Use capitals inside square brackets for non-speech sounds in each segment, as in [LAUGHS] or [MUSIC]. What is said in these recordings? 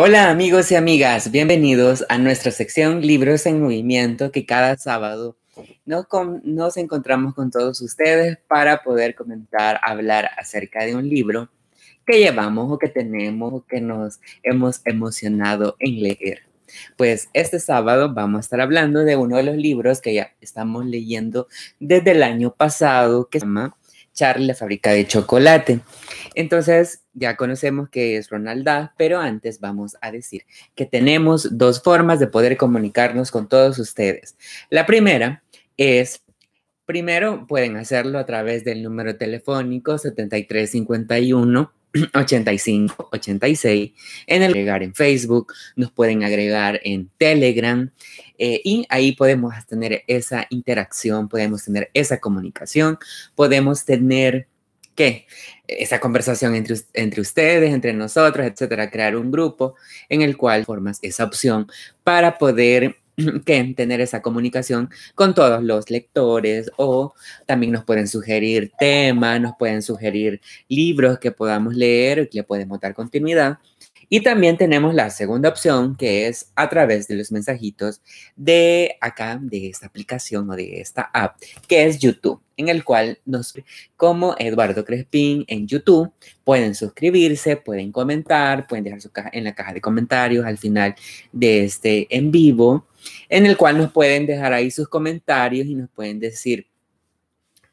Hola amigos y amigas, bienvenidos a nuestra sección Libros en Movimiento que cada sábado nos, encontramos con todos ustedes para poder comentar, hablar acerca de un libro que llevamos o que tenemos o que nos hemos emocionado en leer. Pues este sábado vamos a estar hablando de uno de los libros que ya estamos leyendo desde el año pasado que se llama Charlie la fábrica de chocolate. Entonces, ya conocemos que es Ronaldá, pero antes vamos a decir que tenemos dos formas de poder comunicarnos con todos ustedes. La primera es Primero, pueden hacerlo a través del número telefónico 7351 85 86 en el agregar en Facebook, nos pueden agregar en Telegram eh, y ahí podemos tener esa interacción, podemos tener esa comunicación, podemos tener que esa conversación entre, entre ustedes, entre nosotros, etcétera, crear un grupo en el cual formas esa opción para poder [CLEARS THROAT] que tener esa comunicación con todos los lectores o también nos pueden sugerir temas, nos pueden sugerir libros que podamos leer que le podemos dar continuidad. Y también tenemos la segunda opción que es a través de los mensajitos de acá, de esta aplicación o de esta app, que es YouTube, en el cual nos, como Eduardo Crespín en YouTube, pueden suscribirse, pueden comentar, pueden dejar su caja en la caja de comentarios al final de este en vivo en el cual nos pueden dejar ahí sus comentarios y nos pueden decir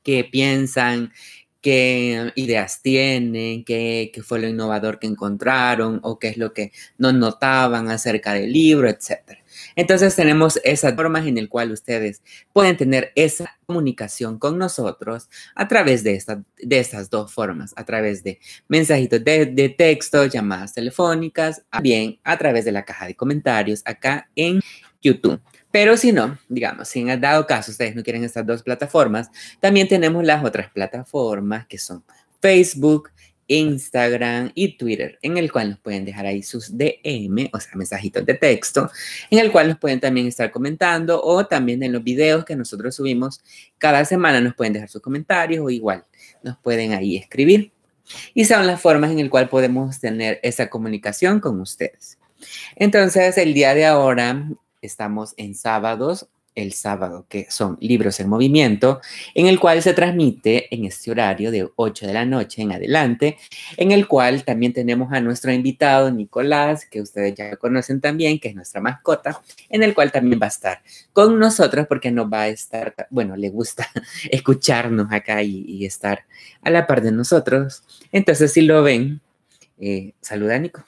qué piensan, qué ideas tienen, qué, fue lo innovador que encontraron o qué es lo que nos notaban acerca del libro, etc. Entonces tenemos esas formas en el cual ustedes pueden tener esa comunicación con nosotros a través de, estas dos formas, a través de mensajitos de, texto, llamadas telefónicas, bien a través de la caja de comentarios acá en YouTube. Pero si no, digamos, si en dado caso ustedes no quieren estas dos plataformas, también tenemos las otras plataformas que son Facebook, Instagram y Twitter, en el cual nos pueden dejar ahí sus DM, o sea, mensajitos de texto, en el cual nos pueden también estar comentando o también en los videos que nosotros subimos cada semana nos pueden dejar sus comentarios o igual nos pueden ahí escribir. Y son las formas en el cual podemos tener esa comunicación con ustedes. Entonces, el día de ahora estamos en sábados el sábado, que son Libros en Movimiento, en el cual se transmite en este horario de 8 de la noche en adelante, en el cual también tenemos a nuestro invitado Nicolás, que ustedes ya conocen también, que es nuestra mascota, en el cual también va a estar con nosotros porque nos va a estar, bueno, le gusta [LAUGHS] escucharnos acá y, estar a la par de nosotros. Entonces, si lo ven, eh, saluda Nico.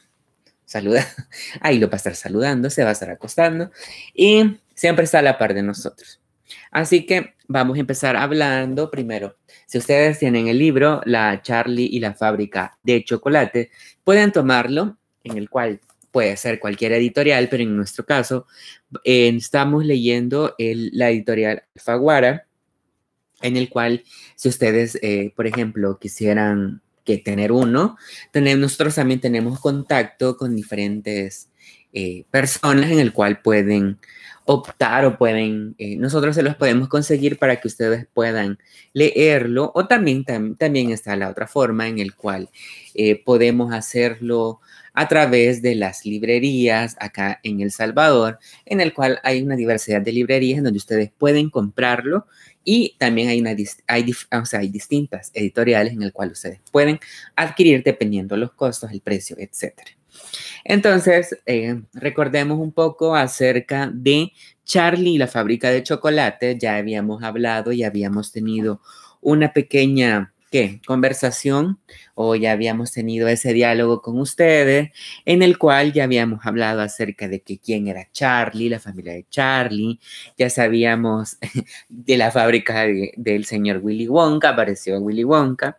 Saluda, [LAUGHS] ahí lo va a estar saludando, se va a estar acostando. Y siempre está a la par de nosotros. Así que vamos a empezar hablando primero. Si ustedes tienen el libro La Charlie y la fábrica de chocolate, pueden tomarlo, en el cual puede ser cualquier editorial, pero en nuestro caso eh, estamos leyendo la editorial Alfaguara, en el cual si ustedes, eh, por ejemplo, quisieran que tener uno, tenemos nosotros también tenemos contacto con diferentes eh, personas en el cual pueden optar o pueden, eh, nosotros se los podemos conseguir para que ustedes puedan leerlo o también, también está la otra forma en el cual eh, podemos hacerlo a través de las librerías acá en El Salvador, en el cual hay una diversidad de librerías en donde ustedes pueden comprarlo y también hay, una, hay distintas editoriales en el cual ustedes pueden adquirir dependiendo los costos, el precio, etcétera. Entonces, eh, recordemos un poco acerca de Charlie y la fábrica de chocolate. Ya habíamos hablado y habíamos tenido una pequeña conversación o ya habíamos tenido ese diálogo con ustedes en el cual ya habíamos hablado acerca de que quién era Charlie, la familia de Charlie, ya sabíamos [LAUGHS] de la fábrica del señor Willy Wonka, apareció Willy Wonka,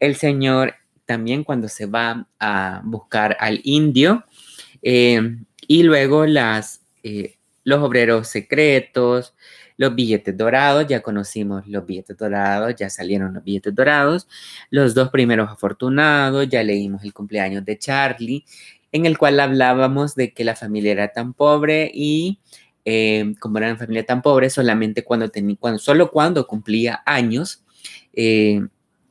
el señor también cuando se va a buscar al indio. Eh, y luego las, eh, los obreros secretos, los billetes dorados, ya conocimos los billetes dorados, ya salieron los billetes dorados, los dos primeros afortunados, ya leímos el cumpleaños de Charlie, en el cual hablábamos de que la familia era tan pobre y eh, como era una familia tan pobre, solamente cuando tenía, cuando, solo cuando cumplía años,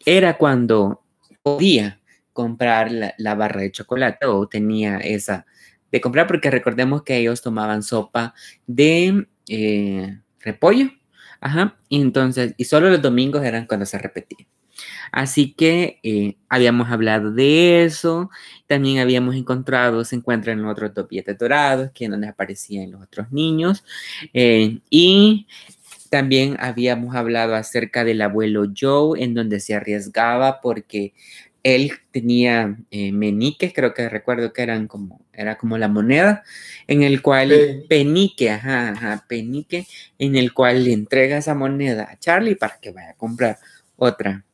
era cuando podía comprar la, barra de chocolate o tenía esa de comprar porque recordemos que ellos tomaban sopa de eh, repollo. Ajá, y entonces, y solo los domingos eran cuando se repetía. Así que eh, habíamos hablado de eso, también habíamos encontrado, se encuentran los otros dos billetes dorados que donde aparecían los otros niños, eh, y también habíamos hablado acerca del abuelo Joe, en donde se arriesgaba porque él tenía eh, meniques, creo que recuerdo que eran como, era como la moneda, en el cual, penique, ajá, penique, en el cual le entrega esa moneda a Charlie para que vaya a comprar otra,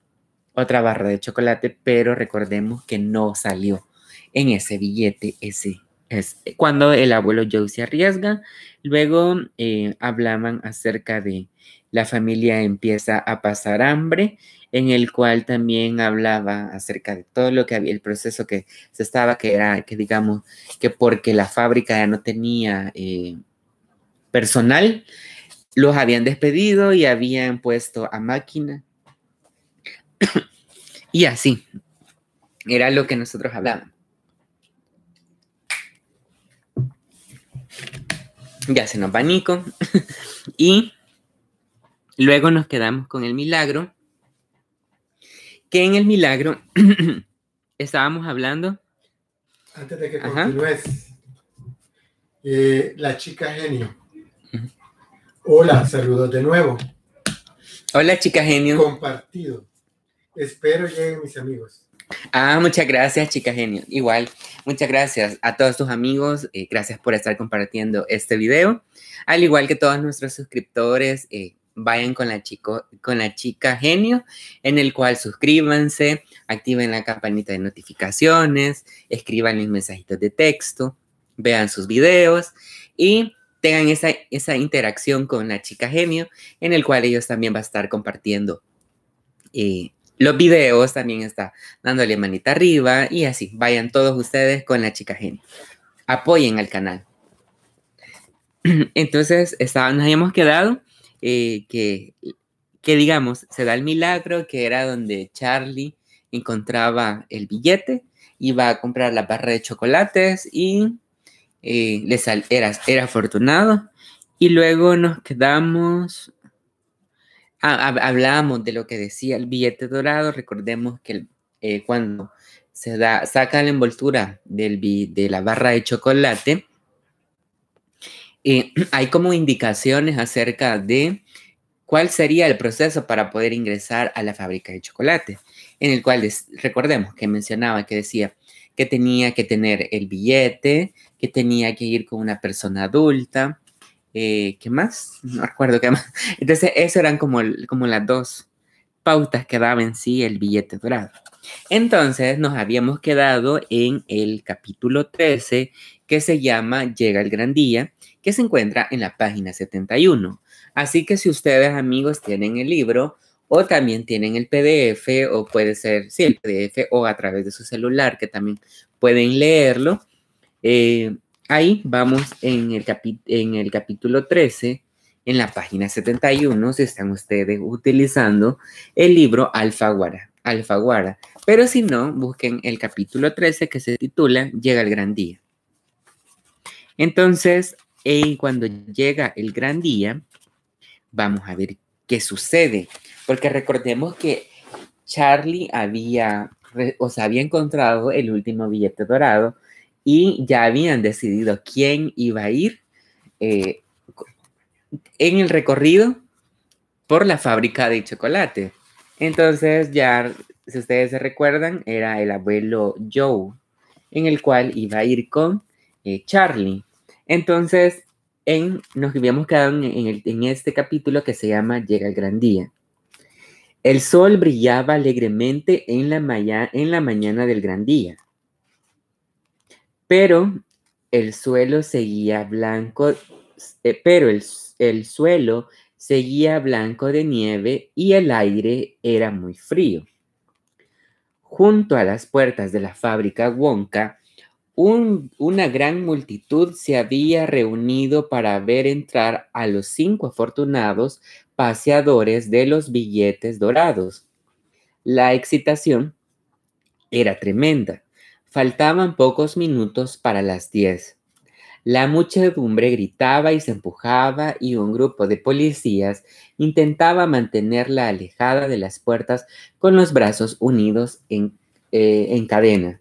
otra barra de chocolate, pero recordemos que no salió en ese billete ese es eh, cuando el abuelo Joe se arriesga. Luego eh, hablaban acerca de la familia empieza a pasar hambre, en el cual también hablaba acerca de todo lo que había, el proceso que se estaba, que era, que digamos, que porque la fábrica ya no tenía eh, personal, los habían despedido y habían puesto a máquina. [COUGHS] y así, era lo que nosotros hablábamos. ya se nos va [LAUGHS] y luego nos quedamos con el milagro, que en el milagro [CLEARS THROAT] estábamos hablando. Antes de que continúes, eh, la chica genio. Hola, saludos de nuevo. Hola, chica genio. Compartido. Espero lleguen mis amigos. Ah, muchas gracias, chica genio. Igual, muchas gracias a todos tus amigos. Eh, gracias por estar compartiendo este video. Al igual que todos nuestros suscriptores, eh, vayan con la, con la chica genio, en el cual suscríbanse, activen la campanita de notificaciones, escriban los mensajitos de texto, vean sus videos y tengan esa, esa interacción con la chica genio, en el cual ellos también van a estar compartiendo. Eh, los videos también está dándole manita arriba y así. Vayan todos ustedes con la chica gente. Apoyen al canal. [CLEARS THROAT] Entonces, nos habíamos quedado eh, que, que, digamos, se da el milagro que era donde Charlie encontraba el billete, iba a comprar la barra de chocolates y eh, era, era afortunado. Y luego nos quedamos hablábamos de lo que decía el billete dorado, recordemos que eh, cuando se da, saca la envoltura del, de la barra de chocolate, eh, [CLEARS THROAT] hay como indicaciones acerca de cuál sería el proceso para poder ingresar a la fábrica de chocolate, en el cual recordemos que mencionaba que decía que tenía que tener el billete, que tenía que ir con una persona adulta, eh, ¿Qué más? No recuerdo qué más. [LAUGHS] Entonces, eso eran como, como las dos pautas que daba en sí el billete dorado. Entonces, nos habíamos quedado en el capítulo 13, que se llama Llega el Gran Día, que se encuentra en la página 71. Así que si ustedes, amigos, tienen el libro o también tienen el PDF, o puede ser, sí, el PDF, o a través de su celular, que también pueden leerlo. Eh, Ahí vamos en el, en el capítulo 13, en la página 71, si están ustedes utilizando el libro Alfaguara. Alfaguara. Pero si no, busquen el capítulo 13 que se titula Llega el gran día. Entonces, cuando llega el gran día, vamos a ver qué sucede. Porque recordemos que Charlie había, o había encontrado el último billete dorado y ya habían decidido quién iba a ir eh, en el recorrido por la fábrica de chocolate. Entonces ya, si ustedes se recuerdan, era el abuelo Joe, en el cual iba a ir con eh, Charlie. Entonces, en, nos habíamos quedado en, este capítulo que se llama Llega el Gran Día. El sol brillaba alegremente la, en la mañana del gran día pero el suelo seguía blanco, eh, pero el, suelo seguía blanco de nieve y el aire era muy frío. Junto a las puertas de la fábrica Wonka, una gran multitud se había reunido para ver entrar a los cinco afortunados paseadores de los billetes dorados. La excitación era tremenda. Faltaban pocos minutos para las diez. La muchedumbre gritaba y se empujaba y un grupo de policías intentaba mantenerla alejada de las puertas con los brazos unidos en, eh, cadena.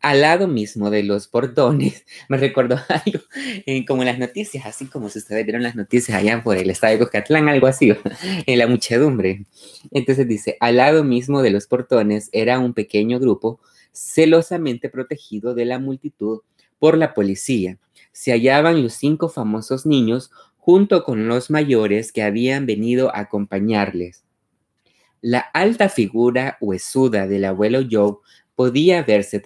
Al lado mismo de los portones, [LAUGHS] me recuerdo algo, eh, como las noticias, así como si ustedes vieron las noticias allá por el estado de Cocatlán, algo así, [LAUGHS] en la muchedumbre. Entonces dice, al lado mismo de los portones era un pequeño grupo celosamente protegido de la multitud por la policía. Se hallaban los cinco famosos niños junto con los mayores que habían venido a acompañarles. La alta figura huesuda del abuelo Joe podía verse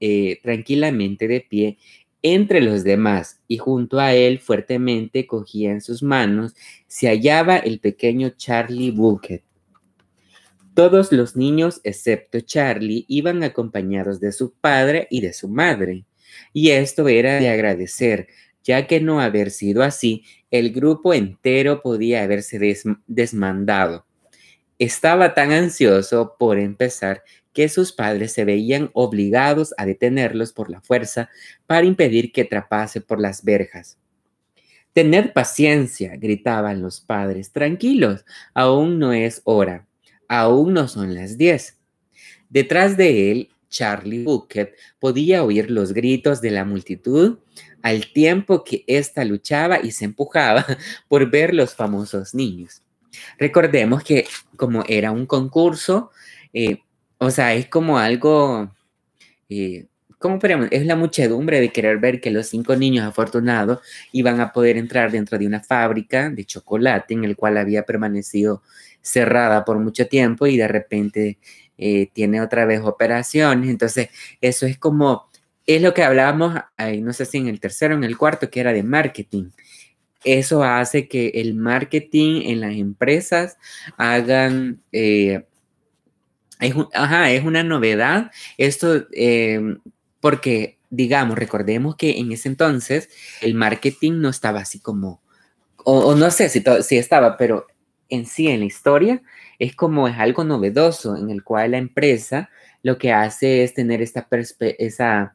eh, tranquilamente de pie entre los demás y junto a él fuertemente cogía en sus manos se hallaba el pequeño Charlie Bucket, todos los niños, excepto Charlie, iban acompañados de su padre y de su madre. Y esto era de agradecer, ya que no haber sido así, el grupo entero podía haberse desmandado. Estaba tan ansioso por empezar que sus padres se veían obligados a detenerlos por la fuerza para impedir que trapase por las verjas. Tened paciencia, gritaban los padres, tranquilos, aún no es hora. Aún no son las 10. Detrás de él, Charlie Bucket podía oír los gritos de la multitud al tiempo que ésta luchaba y se empujaba [LAUGHS] por ver los famosos niños. Recordemos que como era un concurso, eh, o sea, es como algo, eh, ¿cómo Es la muchedumbre de querer ver que los cinco niños afortunados iban a poder entrar dentro de una fábrica de chocolate en el cual había permanecido cerrada por mucho tiempo y de repente eh, tiene otra vez operaciones. Entonces, eso es como, es lo que hablábamos, ahí, no sé si en el tercero, en el cuarto, que era de marketing. Eso hace que el marketing en las empresas hagan... Eh, es, una novedad. Esto eh, porque, digamos, recordemos que en ese entonces el marketing no estaba así como, o, no sé si, si estaba, pero en sí, en la historia, es como es algo novedoso en el cual la empresa lo que hace es tener esta esa,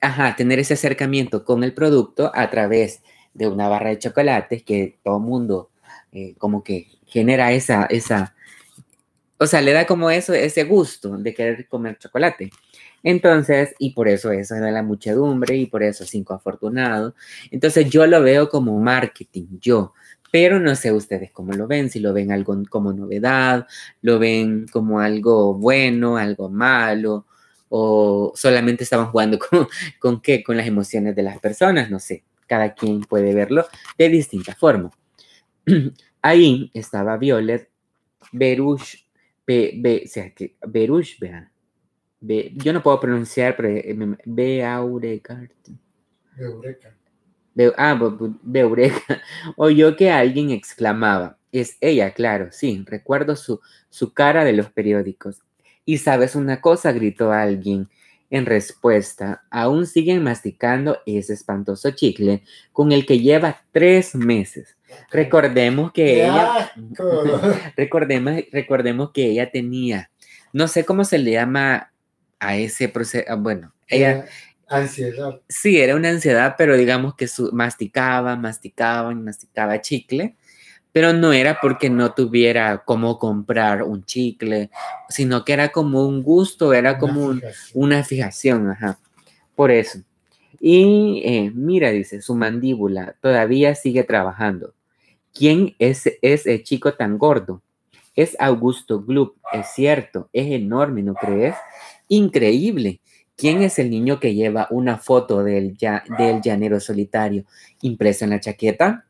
ajá, tener ese acercamiento con el producto a través de una barra de chocolates que todo mundo eh, como que genera esa, esa, o sea, le da como eso, ese gusto de querer comer chocolate. Entonces, y por eso eso era la muchedumbre y por eso cinco afortunados Entonces yo lo veo como marketing, yo, pero no sé ustedes cómo lo ven, si lo ven algo como novedad, lo ven como algo bueno, algo malo, o solamente estaban jugando [LAUGHS] con, con qué, con las emociones de las personas, no sé. Cada quien puede verlo de distinta forma. [CLEARS THROAT] Ahí estaba Violet Berush, o sea, que Berush, vean. yo no puedo pronunciar, pero Beauregard. Eh, Beauregard. De, ah, [LAUGHS] Oyó que alguien exclamaba. Es ella, claro, sí, recuerdo su, su cara de los periódicos. Y sabes una cosa, gritó alguien. En respuesta, aún siguen masticando ese espantoso chicle con el que lleva tres meses. Recordemos que ella, [LAUGHS] recordemos, recordemos que ella tenía, no sé cómo se le llama a ese proceso, ah, bueno, ella, eh, Ansiedad. Sí, era una ansiedad, pero digamos que su masticaba, y masticaba chicle, pero no era porque no tuviera cómo comprar un chicle, sino que era como un gusto, era como una fijación, ajá. Por eso. Y eh, mira, dice, su mandíbula todavía sigue trabajando. ¿Quién es ese chico tan gordo? Es Augusto Gloop, es cierto, es enorme, ¿no crees? Increíble. ¿Quién es el niño que lleva una foto del, ya, del llanero solitario impresa en la chaqueta?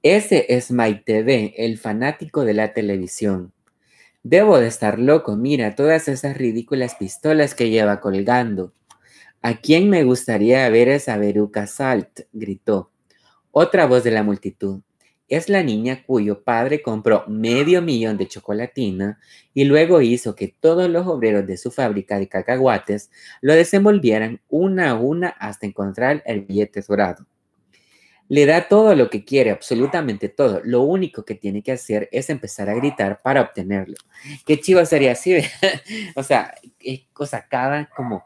Ese es TV, el fanático de la televisión. Debo de estar loco, mira todas esas ridículas pistolas que lleva colgando. ¿A quién me gustaría ver esa veruca Salt? gritó. Otra voz de la multitud es la niña cuyo padre compró medio ah. millón de chocolatina y luego hizo que todos los obreros de su fábrica de cacahuates lo desenvolvieran una a una hasta encontrar el billete dorado. Le da todo lo que quiere, absolutamente todo. Lo único que tiene que hacer es empezar a gritar para obtenerlo. Qué chivo sería así. [LAUGHS] o sea, cosa cada como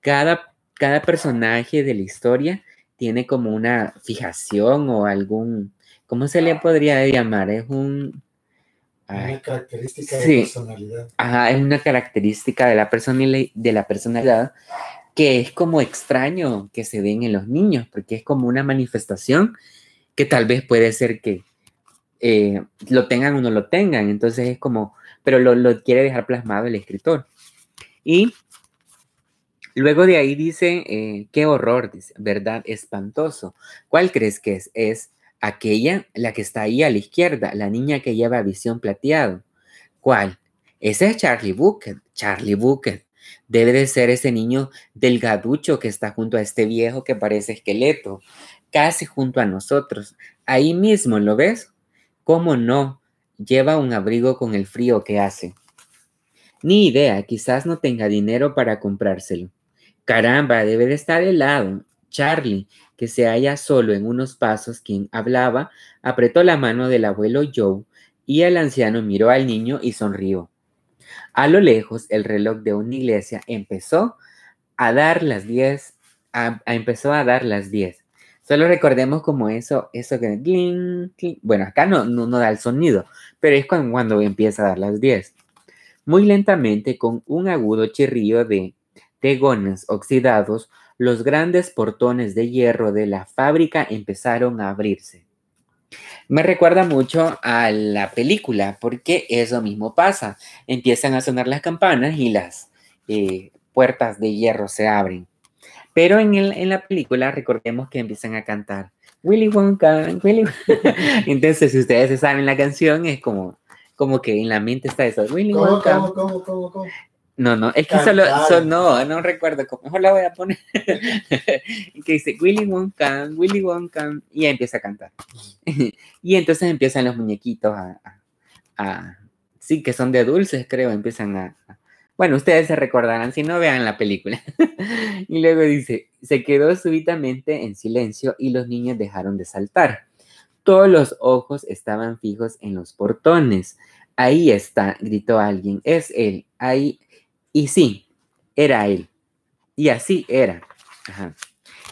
cada cada personaje de la historia tiene como una fijación o algún ¿cómo se le podría llamar? Es un... una característica de personalidad. Ajá, es una característica de la, de la personalidad que es como extraño que se ven en los niños, porque es como una manifestación que tal vez puede ser que eh, lo tengan o no lo tengan, entonces es como, pero lo, quiere dejar plasmado el escritor. Y Luego de ahí dice, eh, qué horror, dice, ¿verdad? Espantoso. ¿Cuál crees que es? Es Aquella, la que está ahí a la izquierda, la niña que lleva visión plateado. ¿Cuál? Ese es Charlie Bucket. Charlie Bucket. Debe de ser ese niño delgaducho que está junto a este viejo que parece esqueleto, casi junto a nosotros. Ahí mismo, ¿lo ves? ¿Cómo no? Lleva un abrigo con el frío que hace. Ni idea, quizás no tenga dinero para comprárselo. Caramba, debe de estar helado. Charlie, que se halla solo en unos pasos, quien hablaba, apretó la mano del abuelo Joe y el anciano miró al niño y sonrió. A lo lejos, el reloj de una iglesia empezó a dar las 10, empezó a dar las 10. Solo recordemos como eso, eso que... Bueno, acá no, no, da el sonido, pero es cuando, empieza a dar las 10. Muy lentamente, con un agudo chirrío de, tegones oxidados, los grandes portones de hierro de la fábrica empezaron a abrirse. Me recuerda mucho a la película, porque eso mismo pasa. Empiezan a sonar las campanas y las eh, puertas de hierro se abren. Pero en, el, en la película recordemos que empiezan a cantar Willy Wonka, [LAUGHS] Entonces, si ustedes saben la canción, es como, como que en la mente está eso. Willy ¿Cómo, Wonka. ¿cómo, wonka no, no, es que solo, no, no recuerdo, mejor la voy a poner. [LAUGHS] que dice Willy Wonka, Willy Wonka, y empieza a cantar. [LAUGHS] y entonces empiezan los muñequitos a, sí, que son de dulces, creo, empiezan a, a, bueno, ustedes se recordarán, si no, vean la película. [LAUGHS] y luego dice, se quedó súbitamente en silencio y los niños dejaron de saltar. Todos los ojos estaban fijos en los portones. Ahí está, gritó alguien, es él, ahí y sí, era él. Y así era.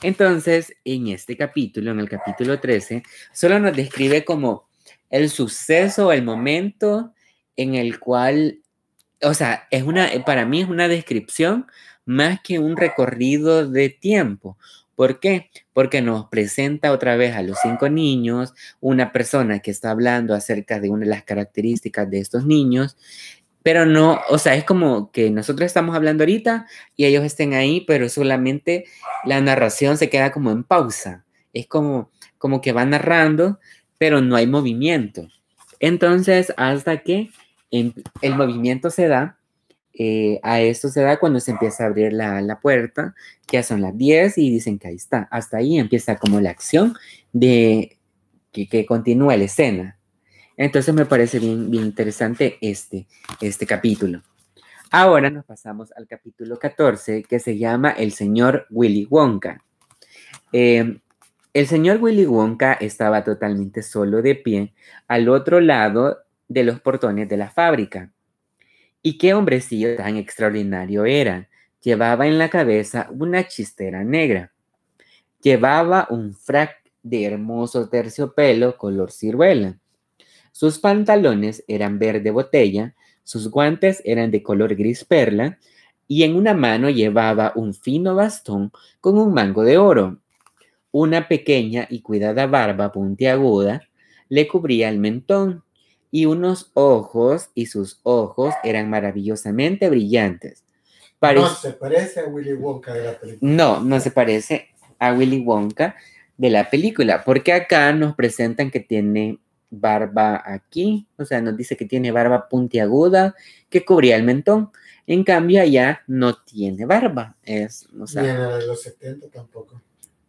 Entonces, en este capítulo, en el capítulo 13, solo nos describe como el suceso, el momento en el cual, o sea, es una, para mí es una descripción más que un recorrido de tiempo. ¿Por qué? Porque nos presenta otra vez a los cinco niños, una persona que está hablando acerca de una de las características de estos niños, pero no, o sea, es como que nosotros estamos hablando ahorita y ellos estén ahí, pero solamente la narración se queda como en pausa. Es como, como que va narrando, pero no hay movimiento. Entonces, hasta que em, el movimiento se da, eh, a esto se da cuando se empieza a abrir la, la, puerta, ya son las 10 y dicen que ahí está. Hasta ahí empieza como la acción de que continúa la escena. Entonces me parece bien, interesante este, este capítulo. Ahora nos pasamos al capítulo 14 que se llama El señor Willy Wonka. Eh, el señor Willy Wonka estaba totalmente solo de pie al otro lado de los portones de la fábrica. Y qué hombrecillo tan extraordinario era. Llevaba en la cabeza una chistera negra. Llevaba un frac de hermoso terciopelo color ciruela sus pantalones eran verde botella, sus guantes eran de color gris perla y en una mano llevaba un fino bastón con un mango de oro. Una pequeña y cuidada barba puntiaguda le cubría el mentón y unos ojos, y sus ojos eran maravillosamente brillantes. No se parece a Willy Wonka de la película. No, no se parece a Willy Wonka de la película, porque acá nos presentan que tiene barba aquí, o sea, nos dice que tiene barba puntiaguda que cubría el mentón. En cambio, allá no tiene barba. Es, Ni en la de los 70 tampoco.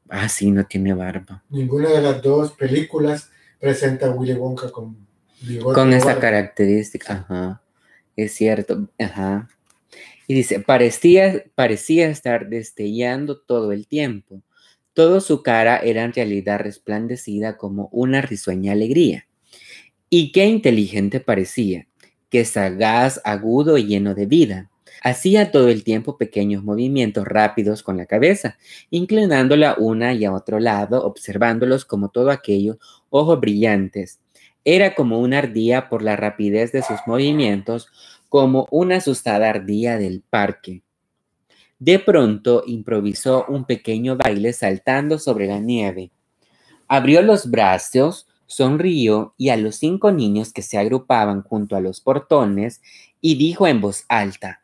Ah, sí, no tiene barba. Ninguna de las dos películas presenta a Willy Wonka con Con esa característica, ajá. Es cierto, ajá. Y dice, parecía, parecía estar destellando todo el tiempo. Todo su cara era en realidad resplandecida como una risueña alegría. Y qué inteligente parecía, que sagaz, agudo y lleno de vida. Hacía todo el tiempo pequeños movimientos rápidos con la cabeza, inclinándola una y a otro lado, observándolos como todo aquello, ojos brillantes. Era como una ardía por la rapidez de sus movimientos, como una asustada ardía del parque. De pronto improvisó un pequeño baile saltando sobre la nieve. Abrió los brazos, sonrió y a los cinco niños que se agrupaban junto a los portones y dijo en voz alta,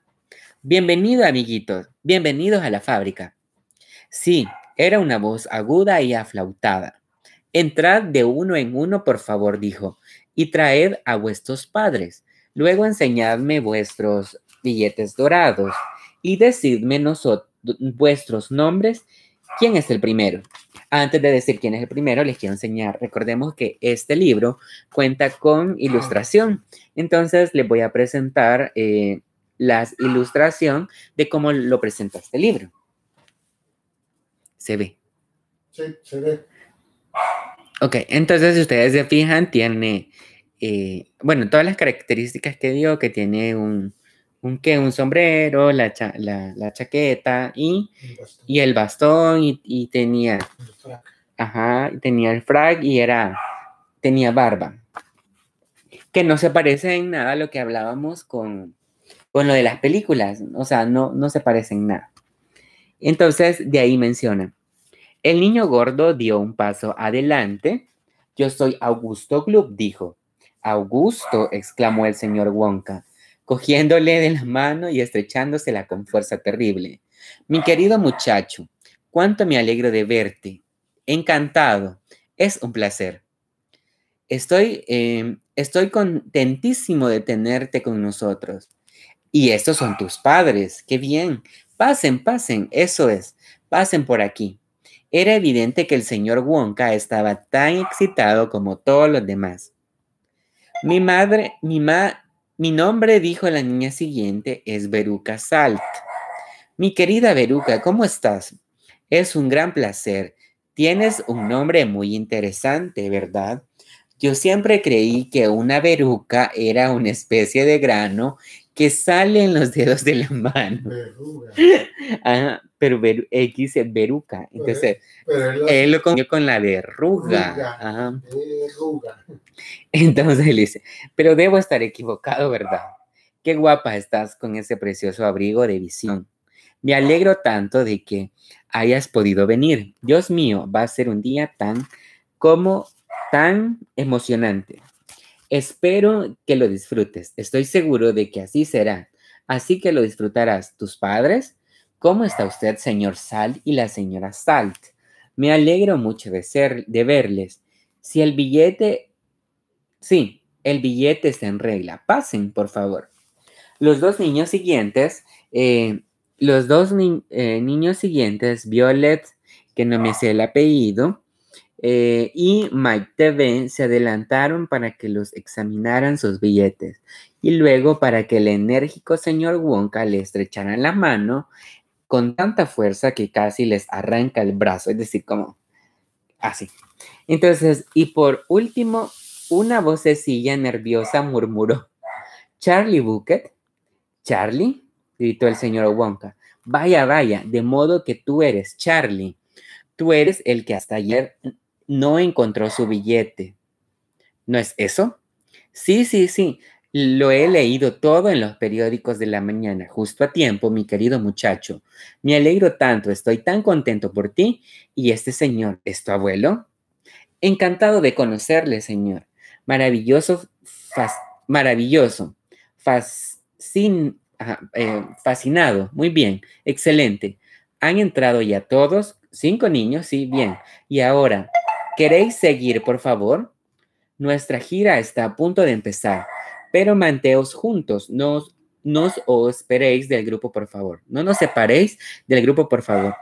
Bienvenido amiguitos, bienvenidos a la fábrica. Sí, era una voz aguda y aflautada. Entrad de uno en uno, por favor, dijo, y traed a vuestros padres. Luego enseñadme vuestros billetes dorados y decidme vuestros nombres ¿Quién es el primero? Antes de decir quién es el primero, les quiero enseñar. Recordemos que este libro cuenta con ilustración. Entonces, les voy a presentar eh, la ilustración de cómo lo presenta este libro. ¿Se ve? Sí, se ve. Ok, entonces si ustedes se fijan, tiene, eh, bueno, todas las características que dio, que tiene un, un un sombrero, la, chaqueta y, el bastón y, tenía, el tenía el frac y era, tenía barba. Que no se parece en nada a lo que hablábamos con, con lo de las películas, o sea, no, no se parece en nada. Entonces, de ahí menciona, el niño gordo dio un paso adelante. Yo soy Augusto Club dijo. Augusto, exclamó el señor Wonka cogiéndole de la mano y estrechándosela con fuerza terrible. Mi querido muchacho, cuánto me alegro de verte. Encantado. Es un placer. Estoy, em, estoy contentísimo de tenerte con nosotros. Y estos son tus padres. Qué bien. Pasen, pasen. Eso es. Pasen por aquí. Era evidente que el señor Wonka estaba tan excitado como todos los demás. Mi madre, mi ma, mi nombre, dijo la niña siguiente, es Veruca Salt. Mi querida Veruca, ¿cómo estás? Es un gran placer. Tienes un nombre muy interesante, ¿verdad? Yo siempre creí que una veruca era una especie de grano que salen los dedos de la mano. Verruga. [LAUGHS] pero X es veruca. Entonces, él lo comió con la verruga. Entonces él dice, pero debo estar equivocado, ¿verdad? Qué guapa estás con ese precioso abrigo de visión. Me alegro tanto de que hayas podido venir. Dios mío, va a ser un día tan como tan emocionante. Espero que lo disfrutes. Estoy seguro de que así será. Así que lo disfrutarás. ¿Tus padres? ¿Cómo está usted, señor Salt y la señora Salt? Me alegro mucho de, ser, de verles. Si el billete... Sí, el billete está en regla. Pasen, por favor. Los dos niños siguientes... Eh, los dos eh, niños siguientes, Violet, que no me sé el apellido, eh, y Mike TV se adelantaron para que los examinaran sus billetes y luego para que el enérgico señor Wonka le estrechara la mano con tanta fuerza que casi les arranca el brazo, es decir, como así. Entonces, y por último, una vocecilla nerviosa murmuró, Charlie Bucket, Charlie, gritó el señor Wonka, vaya, vaya, de modo que tú eres Charlie, tú eres el que hasta ayer no encontró su billete. ¿No es eso? Sí, sí, sí. Lo he leído todo en los periódicos de la mañana, justo a tiempo, mi querido muchacho. Me alegro tanto, estoy tan contento por ti. ¿Y este señor es tu abuelo? Encantado de conocerle, señor. Maravilloso, maravilloso, ah, eh, fascinado. Muy bien, excelente. Han entrado ya todos, cinco niños, sí, bien. Y ahora, ¿Queréis seguir, por favor? Nuestra gira está a punto de empezar, pero manteos juntos, no, no os esperéis del grupo, por favor. No nos separéis del grupo, por favor.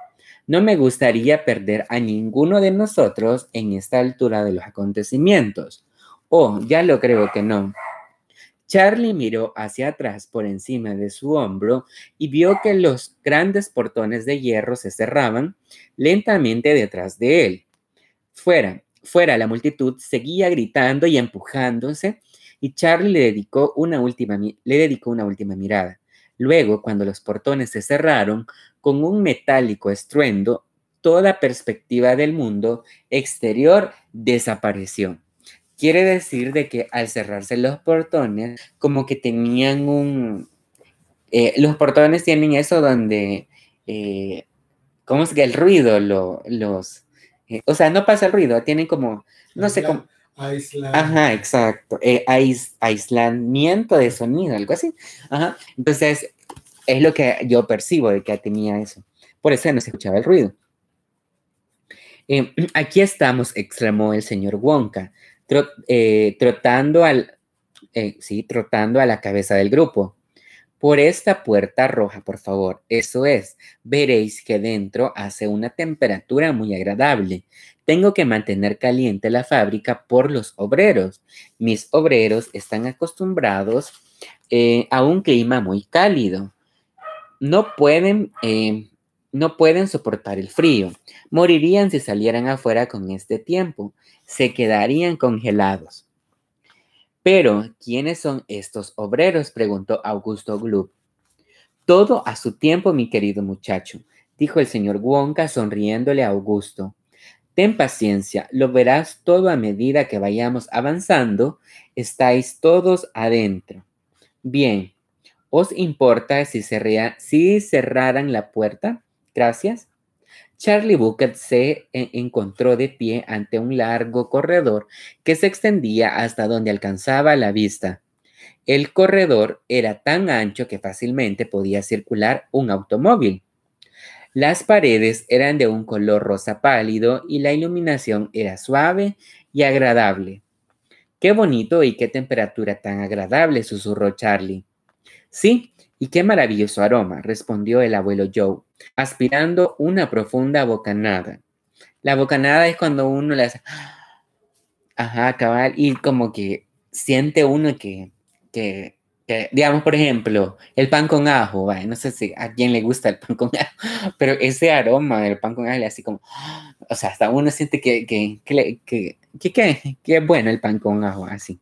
No me gustaría perder a ninguno de nosotros en esta altura de los acontecimientos. Oh, ya lo creo que no. Charlie miró hacia atrás por encima de su hombro y vio que los grandes portones de hierro se cerraban lentamente detrás de él. Fuera, fuera, la multitud seguía gritando y empujándose, y Charlie le dedicó una última, le dedicó una última mirada. Luego, cuando los portones se cerraron, con un metálico estruendo, toda perspectiva del mundo exterior desapareció. Quiere decir de que al cerrarse los portones, como que tenían un... Eh, los portones tienen eso donde... Eh, ¿Cómo es que el ruido los, eh, o sea, no pasa el ruido, tienen como, no sé cómo. Ajá, exacto. Eh, aislamiento de sonido, algo así. Ajá. Entonces, es lo que yo percibo de que tenía eso. Por eso no se escuchaba el ruido. Em, [CLEARS THROAT] aquí estamos, exclamó el señor Wonka, eh, trotando al, sí, trotando a la cabeza del grupo. Por esta puerta roja, por favor, eso es, veréis que dentro hace una temperatura muy agradable. Tengo que mantener caliente la fábrica por los obreros. Mis obreros están acostumbrados eh, a un clima muy cálido. No pueden, eh, no pueden soportar el frío. Morirían si salieran afuera con este tiempo. Se quedarían congelados. Pero, ¿quiénes son estos obreros? preguntó Augusto Gloop. Todo a su tiempo, mi querido muchacho, dijo el señor Wonka sonriéndole a Augusto. Ten paciencia, lo verás todo a medida que vayamos avanzando. Estáis todos adentro. Bien, ¿os importa si, si cerraran la puerta? Gracias. Charlie Bucket se encontró de pie ante un largo corredor que se extendía hasta donde alcanzaba la vista. El corredor era tan ancho que fácilmente podía circular un automóvil. Las paredes eran de un color rosa pálido y la iluminación era suave y agradable. Qué bonito y qué temperatura tan agradable, susurró Charlie. Sí, y qué maravilloso aroma, respondió el abuelo Joe aspirando una profunda bocanada. La bocanada es cuando uno le hace, ajá, cabal, y como que siente uno que, que, digamos, por ejemplo, el pan con ajo, no sé si a quién le gusta el pan con ajo, [LAUGHS] pero ese aroma del pan con ajo le como, o sea, hasta uno siente que, que, que, que, que es bueno el pan con ajo, así.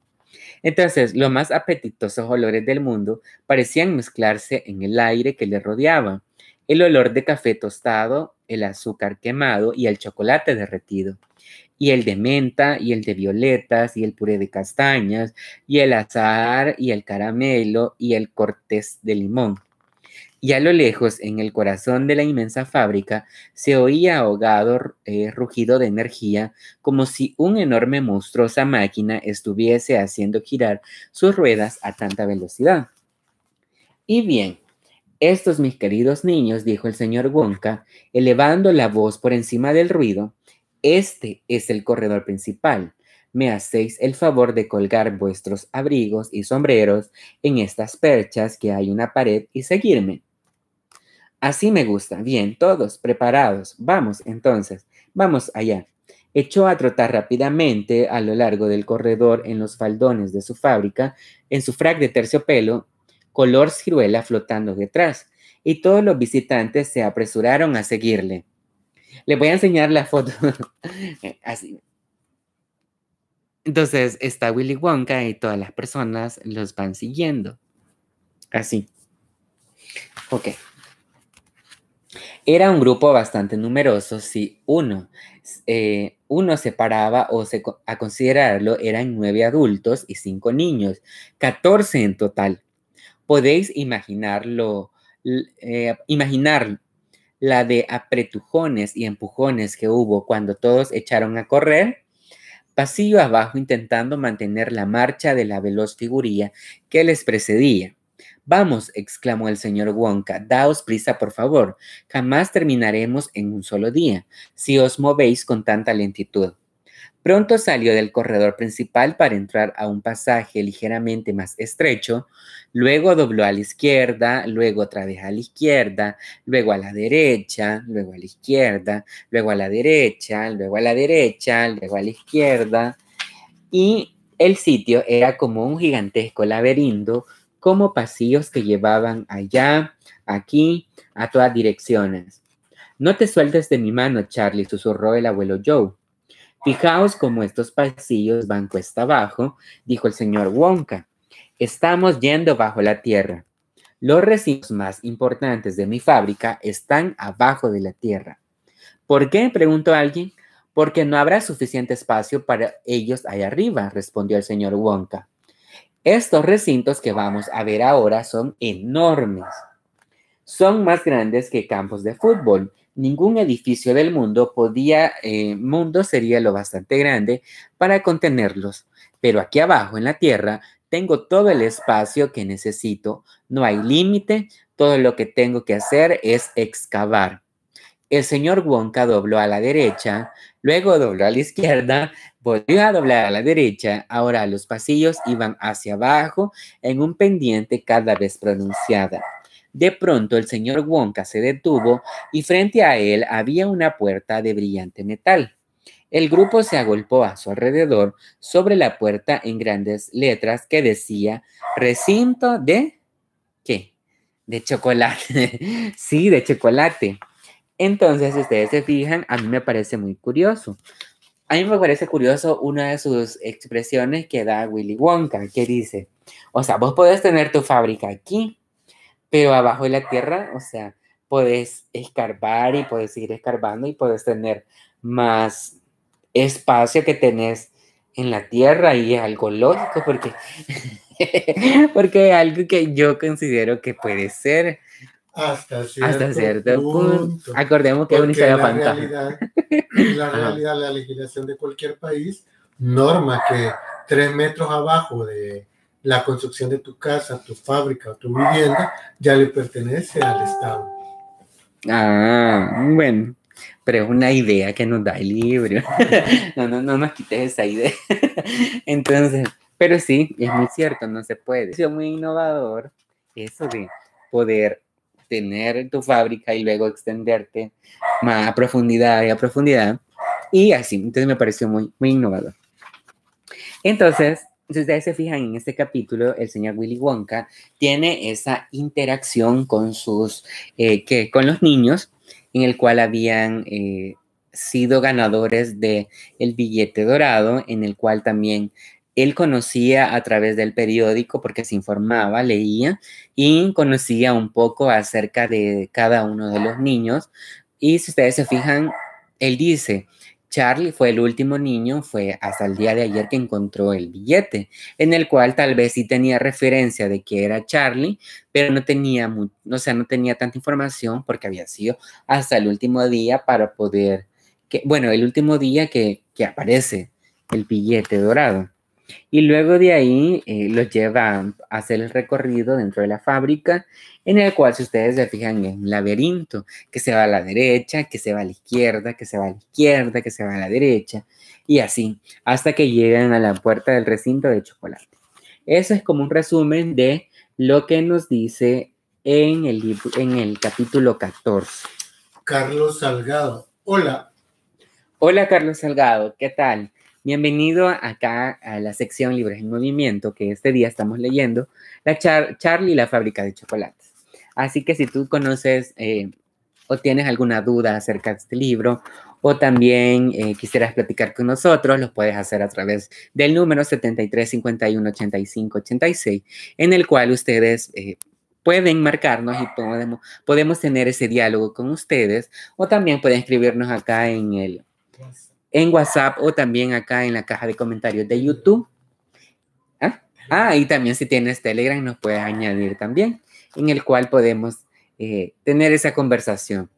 Entonces, los más apetitosos olores del mundo parecían mezclarse en el aire que le rodeaba el olor de café tostado, el azúcar quemado y el chocolate derretido, y el de menta y el de violetas y el puré de castañas y el azahar y el caramelo y el cortés de limón. Y a lo lejos, en el corazón de la inmensa fábrica, se oía ahogado eh, rugido de energía, como si un enorme monstruosa máquina estuviese haciendo girar sus ruedas a tanta velocidad. Y bien, estos mis queridos niños, dijo el señor Wonka, elevando la voz por encima del ruido, este es el corredor principal. Me hacéis el favor de colgar vuestros abrigos y sombreros en estas perchas que hay una pared y seguirme. Así me gusta. Bien, todos preparados. Vamos, entonces, vamos allá. Echó a trotar rápidamente a lo largo del corredor en los faldones de su fábrica, en su frac de terciopelo, color ciruela flotando detrás, y todos los visitantes se apresuraron a seguirle. Les voy a enseñar la foto. [LAUGHS] Así. Entonces está Willy Wonka y todas las personas los van siguiendo. Así. Ok. Era un grupo bastante numeroso si uno, eh, uno se paraba o se, a considerarlo eran nueve adultos y cinco niños, Catorce en total podéis imaginarlo, eh, imaginar la de apretujones y empujones que hubo cuando todos echaron a correr, pasillo abajo intentando mantener la marcha de la veloz figuría que les precedía. Vamos, exclamó el señor Wonka, daos prisa, por favor. Jamás terminaremos en un solo día, si os movéis con tanta lentitud. Pronto salió del corredor principal para entrar a un pasaje ligeramente más estrecho, luego dobló a la izquierda, luego otra vez a la izquierda, luego a la derecha, luego a la izquierda, luego a la derecha, luego a la derecha, luego a la izquierda. Y el sitio era como un gigantesco laberinto, como pasillos que llevaban allá, aquí, a todas direcciones. No te sueltes de mi mano, Charlie, susurró el abuelo Joe. Fijaos cómo estos pasillos van cuesta abajo, dijo el señor Wonka. Estamos yendo bajo la tierra. Los recintos más importantes de mi fábrica están abajo de la tierra. ¿Por qué? preguntó alguien. Porque no habrá suficiente espacio para ellos allá arriba, respondió el señor Wonka. Estos recintos que vamos a ver ahora son enormes. Son más grandes que campos de fútbol, ningún edificio del mundo podía, eh, mundo sería lo bastante grande para contenerlos, pero aquí abajo en la Tierra tengo todo el espacio que necesito, no hay límite, todo lo que tengo que hacer es excavar. El señor Wonka dobló a la derecha, luego dobló a la izquierda, volvió a doblar a la derecha, ahora los pasillos iban hacia abajo en un pendiente cada vez pronunciada. De pronto el señor Wonka se detuvo y frente a él había una puerta de brillante metal. El grupo se agolpó a su alrededor sobre la puerta en grandes letras que decía recinto de... ¿Qué? De chocolate. [LAUGHS] sí, de chocolate. Entonces, si ustedes se fijan, a mí me parece muy curioso. A mí me parece curioso una de sus expresiones que da Willy Wonka, que dice, o sea, vos podés tener tu fábrica aquí, pero abajo de la tierra, o sea, podés escarbar y podés seguir escarbando y podés tener más espacio que tenés en la tierra y es algo lógico porque, [LAUGHS] porque es algo que yo considero que puede ser hasta cierto, punto. Acordemos que es una historia la [LAUGHS] la realidad, la legislación de cualquier país norma que tres metros abajo de, la construcción de tu casa, tu fábrica o tu vivienda ya le pertenece al Estado. Ah, bueno, pero es una idea que nos da el libro. [LAUGHS] no, no, no nos quites esa idea. [LAUGHS] Entonces, pero sí, es muy cierto, no se puede. Es muy innovador eso de poder tener tu fábrica y luego extenderte más a profundidad y a profundidad. Y así, entonces me pareció muy, muy innovador. Entonces, si ustedes se fijan en este capítulo, el señor Willy Wonka tiene esa interacción con sus, eh, que, con los niños, en el cual habían eh, sido ganadores de el billete dorado, en el cual también él conocía a través del periódico porque se informaba, leía y conocía un poco acerca de cada uno de los niños. Y si ustedes se fijan, él dice, Charlie fue el último niño, fue hasta el día de ayer que encontró el billete, en el cual tal vez sí tenía referencia de que era Charlie, pero no tenía, o sea, no tenía tanta información porque había sido hasta el último día para poder, que, bueno, el último día que, que aparece el billete dorado. Y luego de ahí eh, los llevan a hacer el recorrido dentro de la fábrica, en el cual, si ustedes se fijan, es un laberinto, que se va a la derecha, que se va a la izquierda, que se va a la izquierda, que se va a la derecha, y así, hasta que llegan a la puerta del recinto de chocolate. Eso es como un resumen de lo que nos dice en el, en el capítulo 14. Carlos Salgado, hola. Hola Carlos Salgado, ¿qué tal? Bienvenido acá a la sección Libres en Movimiento, que este día estamos leyendo la Charlie y la fábrica de chocolates. Así que si tú conoces eh, o tienes alguna duda acerca de este libro o también eh, quisieras platicar con nosotros, lo puedes hacer a través del número 73518586, en el cual ustedes eh, pueden marcarnos y podemos, podemos tener ese diálogo con ustedes o también pueden escribirnos acá en el en WhatsApp o también acá en la caja de comentarios de YouTube. ¿Ah? ah y también si tienes Telegram nos puedes añadir también, en el cual podemos eh, tener esa conversación.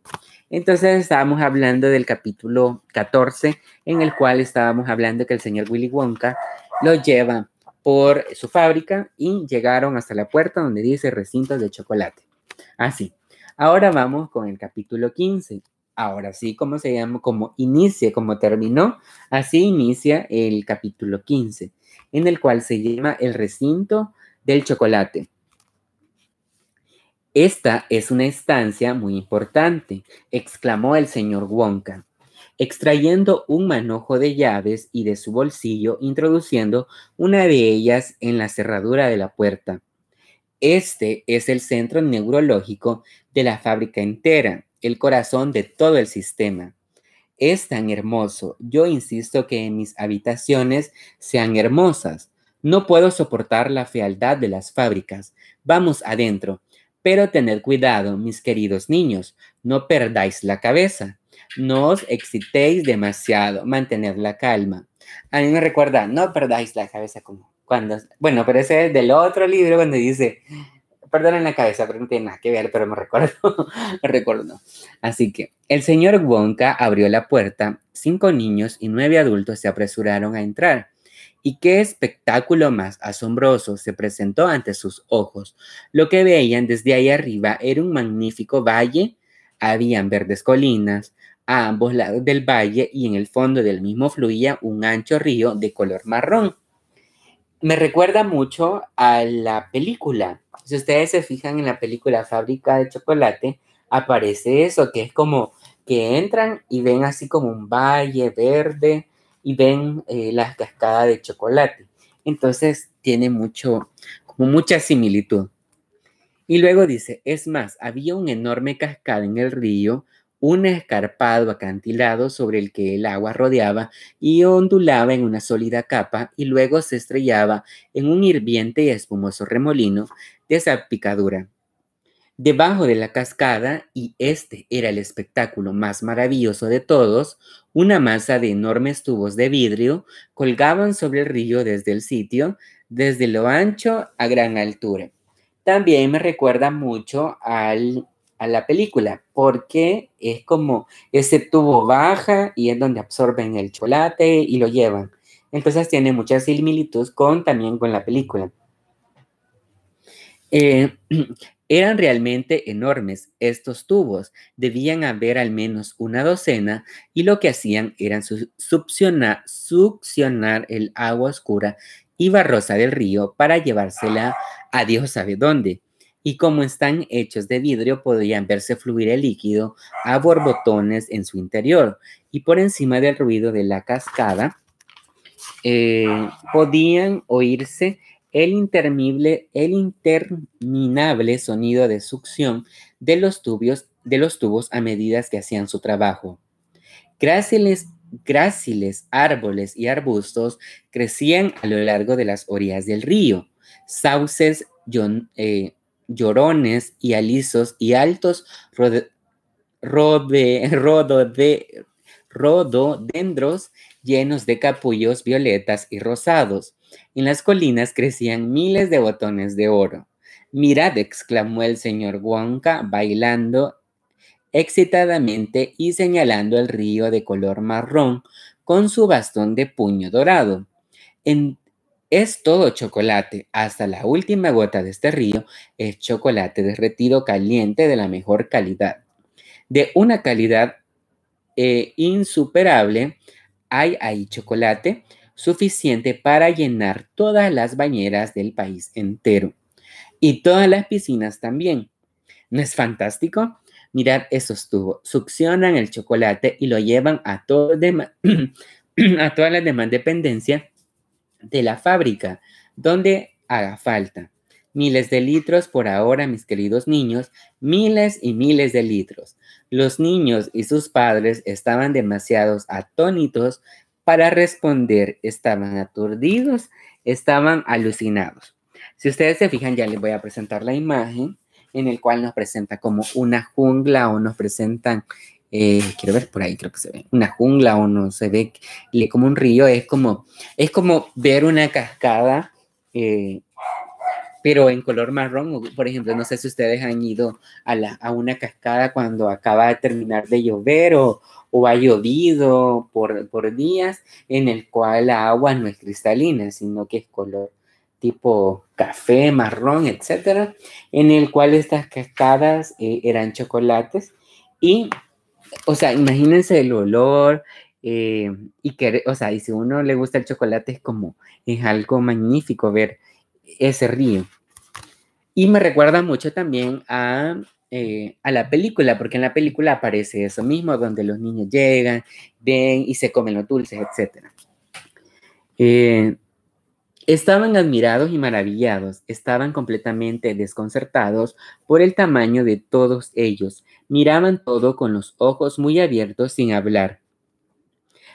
Entonces estábamos hablando del capítulo 14, en el cual estábamos hablando que el señor Willy Wonka lo lleva por su fábrica y llegaron hasta la puerta donde dice recintos de chocolate. Así. Ahora vamos con el capítulo 15, ahora sí, como se llama? Como inicia, como terminó, así inicia el capítulo 15, en el cual se llama El recinto del chocolate. Esta es una estancia muy importante, exclamó el señor Wonka, extrayendo un manojo de llaves y de su bolsillo introduciendo una de ellas en la cerradura de la puerta. Este es el centro neurológico de la fábrica entera el corazón de todo el sistema. Es tan hermoso. Yo insisto que mis habitaciones sean hermosas. No puedo soportar la fealdad de las fábricas. Vamos adentro. Pero tened cuidado, mis queridos niños, no perdáis la cabeza. No os excitéis demasiado, mantener la calma. A mí me recuerda, no perdáis la cabeza como cuando, bueno, pero ese es del otro libro cuando dice, perdón en la cabeza, pero no tiene nada que ver, pero me recuerdo, [LAUGHS] me recuerdo. Así que el señor Wonka abrió la puerta, cinco niños y nueve adultos se apresuraron a entrar. Y qué espectáculo más asombroso se presentó ante sus ojos. Lo que veían desde ahí arriba era un magnífico valle. Habían verdes colinas, a ambos lados del valle y en el fondo del mismo fluía un ancho río de color marrón me recuerda mucho a la película. Si ustedes se fijan en la película Fábrica de Chocolate, aparece eso, que es como que entran y ven así como un valle verde y ven eh, las cascadas de chocolate. Entonces tiene mucho, como mucha similitud. Y luego dice, es más, había un enorme cascada en el río un escarpado acantilado sobre el que el agua rodeaba y ondulaba en una sólida capa y luego se estrellaba en un hirviente y espumoso remolino de salpicadura. Debajo de la cascada, y este era el espectáculo más maravilloso de todos, una masa de enormes tubos de vidrio colgaban sobre el río desde el sitio, desde lo ancho a gran altura. También me recuerda mucho al a la película, porque es como ese tubo baja y es donde absorben el chocolate y lo llevan. Entonces tiene muchas similitudes con, también con la película. Eh, [CLEARS THROAT] eran realmente enormes estos tubos, debían haber al menos una docena y lo que hacían eran succionar, succionar el agua oscura y barrosa del río para llevársela a Dios sabe dónde y como están hechos de vidrio podían verse fluir el líquido a borbotones en su interior y por encima del ruido de la cascada eh, podían oírse el, el interminable sonido de succión de los, tubios, de los tubos a medida que hacían su trabajo. Gráciles, gráciles, árboles y arbustos crecían a lo largo de las orillas del río. Sauces, yon, eh, llorones y alisos y altos rode, [LAUGHS] rododendros llenos de capullos violetas y rosados. En las colinas crecían miles de botones de oro. Mirad, exclamó el señor Huanca bailando excitadamente y señalando el río de color marrón con su bastón de puño dorado. En es todo chocolate, hasta la última gota de este río es chocolate derretido caliente de la mejor calidad. De una calidad eh, insuperable, hay ahí chocolate suficiente para llenar todas las bañeras del país entero y todas las piscinas también. ¿No es fantástico? Mirad esos tubos, succionan el chocolate y lo llevan a, [CLEARS THROAT] a todas las demás dependencias de la fábrica, donde haga falta. Miles de litros por ahora, mis queridos niños, miles y miles de litros. Los niños y sus padres estaban demasiados atónitos para responder, estaban aturdidos, estaban alucinados. Si ustedes se fijan, ya les voy a presentar la imagen en el cual nos presenta como una jungla o nos presentan eh, quiero ver por ahí, creo que se ve una jungla o no se ve le, como un río, es como, es como ver una cascada, eh, pero en color marrón. Por ejemplo, no sé si ustedes han ido a, la, a una cascada cuando acaba de terminar de llover o, o ha llovido por, por, días, en el cual la agua no es cristalina, sino que es color tipo café, marrón, etcétera, en el cual estas cascadas eh, eran chocolates y o sea, imagínense el olor eh, y que, o y si uno le gusta el chocolate es como, es algo magnífico ver ese río. Y me recuerda mucho también a, eh, la película, porque en la película aparece eso mismo, donde los niños llegan, ven y se comen los dulces, etc. Estaban admirados y maravillados, estaban completamente desconcertados por el tamaño de todos ellos, miraban todo con los ojos muy abiertos sin hablar.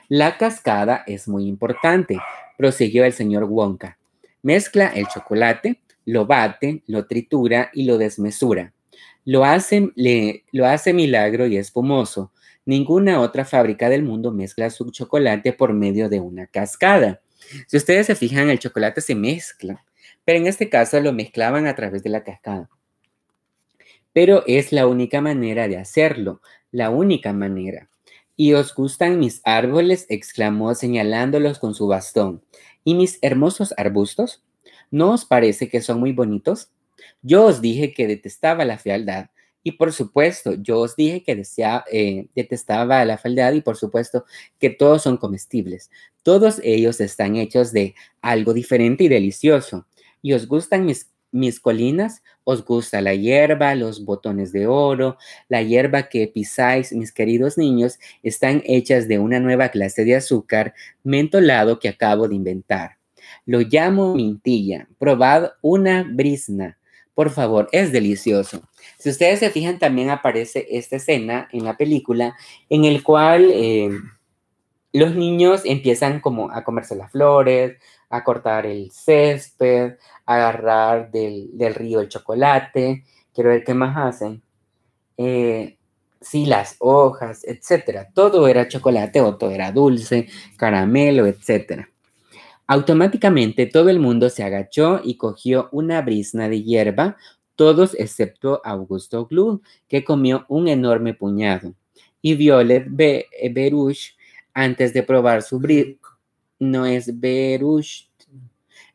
La cascada es muy importante, prosiguió el señor Wonka. Mezcla el chocolate, lo bate, lo tritura y lo desmesura. Lo hace, lo hace milagro y espumoso. Ninguna otra fábrica del mundo mezcla su chocolate por medio de una cascada. Si ustedes se fijan, el chocolate se mezcla, pero en este caso lo mezclaban a través de la cascada. Pero es la única manera de hacerlo, la única manera. Y os gustan mis árboles, exclamó señalándolos con su bastón. ¿Y mis hermosos arbustos? ¿No os parece que son muy bonitos? Yo os dije que detestaba la fealdad, y por supuesto, yo os dije que eh, detestaba la faldad y por supuesto que todos son comestibles. Todos ellos están hechos de algo diferente y delicioso. Y os gustan mis, mis colinas, os gusta la hierba, los botones de oro, la hierba que pisáis, mis queridos niños, están hechas de una nueva clase de azúcar mentolado que acabo de inventar. Lo llamo mintilla. Probad una brisna. Por favor, es delicioso. Si ustedes se fijan, también aparece esta escena en la película en el cual eh, los niños empiezan como a comerse las flores, a cortar el césped, a agarrar del, río el chocolate. Quiero ver qué más hacen. Eh, sí, las hojas, etcétera. Todo era chocolate o todo era dulce, caramelo, etcétera. Automáticamente todo el mundo se agachó y cogió una brisna de hierba todos excepto Augusto Glu, que comió un enorme puñado, y Violet eh, Berush, antes de probar su bris... No es Berush.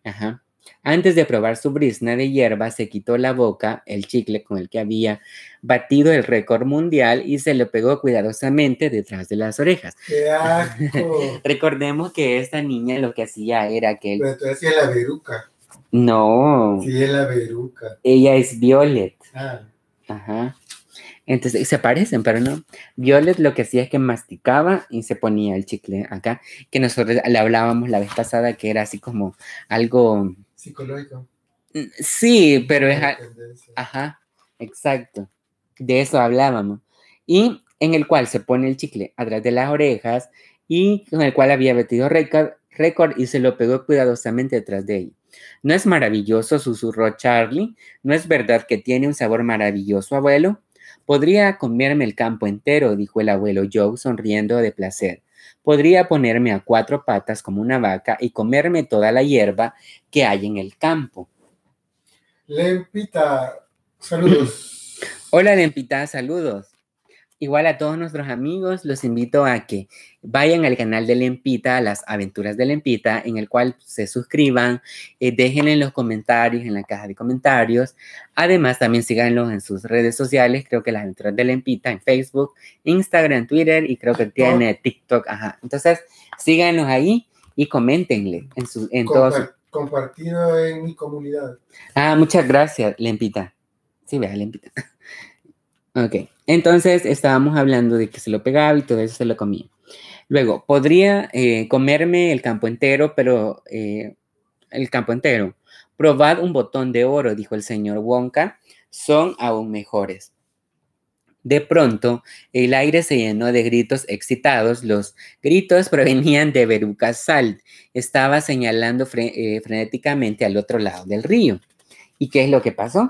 Ajá. Antes de probar su brisna de hierba, se quitó la boca, el chicle con el que había batido el récord mundial y se lo pegó cuidadosamente detrás de las orejas. [LAUGHS] Recordemos que esta niña lo que hacía era que... Pero tú hacías la veruca. No. Sí, es la Veruca. Ella es Violet. Ah. Ajá. Entonces, se parecen, pero no. Violet lo que hacía es que masticaba y se ponía el chicle acá, que nosotros le hablábamos la vez pasada que era así como algo... Psicológico. Mm, sí, pero es... Ajá, exacto. De eso hablábamos. Y en el cual se pone el chicle atrás de las orejas y con el cual había metido récord y se lo pegó cuidadosamente detrás de ella. ¿No es maravilloso? susurró Charlie. ¿No es verdad que tiene un sabor maravilloso, abuelo? Podría comerme el campo entero, dijo el abuelo Joe, sonriendo de placer. Podría ponerme a cuatro patas como una vaca y comerme toda la hierba que hay en el campo. Lempita, saludos. Hola Lempita, saludos. Igual a todos nuestros amigos, los invito a que vayan al canal de Lempita, Las Aventuras de Lempita, en el cual se suscriban, eh, dejen en los comentarios, en la caja de comentarios. Además, también síganlos en sus redes sociales, creo que Las Aventuras de Lempita, en Facebook, Instagram, Twitter y creo que tiene TikTok. Ajá. Entonces, síganos ahí y coméntenle en, su, todos. Compartido en mi comunidad. Ah, muchas gracias, Lempita. Sí, vea, Lempita. [LAUGHS] ok. Entonces estábamos hablando de que se lo pegaba y todo eso se lo comía. Luego, podría eh, comerme el campo entero, pero eh, el campo entero. Probad un botón de oro, dijo el señor Wonka, son aún mejores. De pronto, el aire se llenó de gritos excitados. Los gritos [LAUGHS] provenían de Beruca Salt. Estaba señalando eh, frenéticamente al otro lado del río. ¿Y qué es lo que pasó?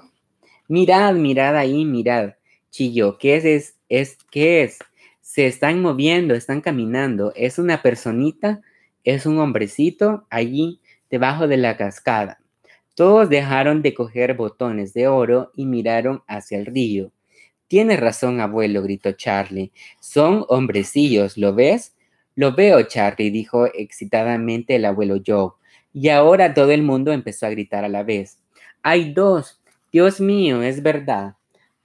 Mirad, mirad ahí, mirad. Chillo, ¿Qué es, es, es? ¿Qué es? Se están moviendo, están caminando. Es una personita, es un hombrecito allí debajo de la cascada. Todos dejaron de coger botones de oro y miraron hacia el río. Tienes razón, abuelo, gritó Charlie. Son hombrecillos, ¿lo ves? Lo veo, Charlie, dijo excitadamente el abuelo Joe. Y ahora todo el mundo empezó a gritar a la vez. Hay dos. Dios mío, es verdad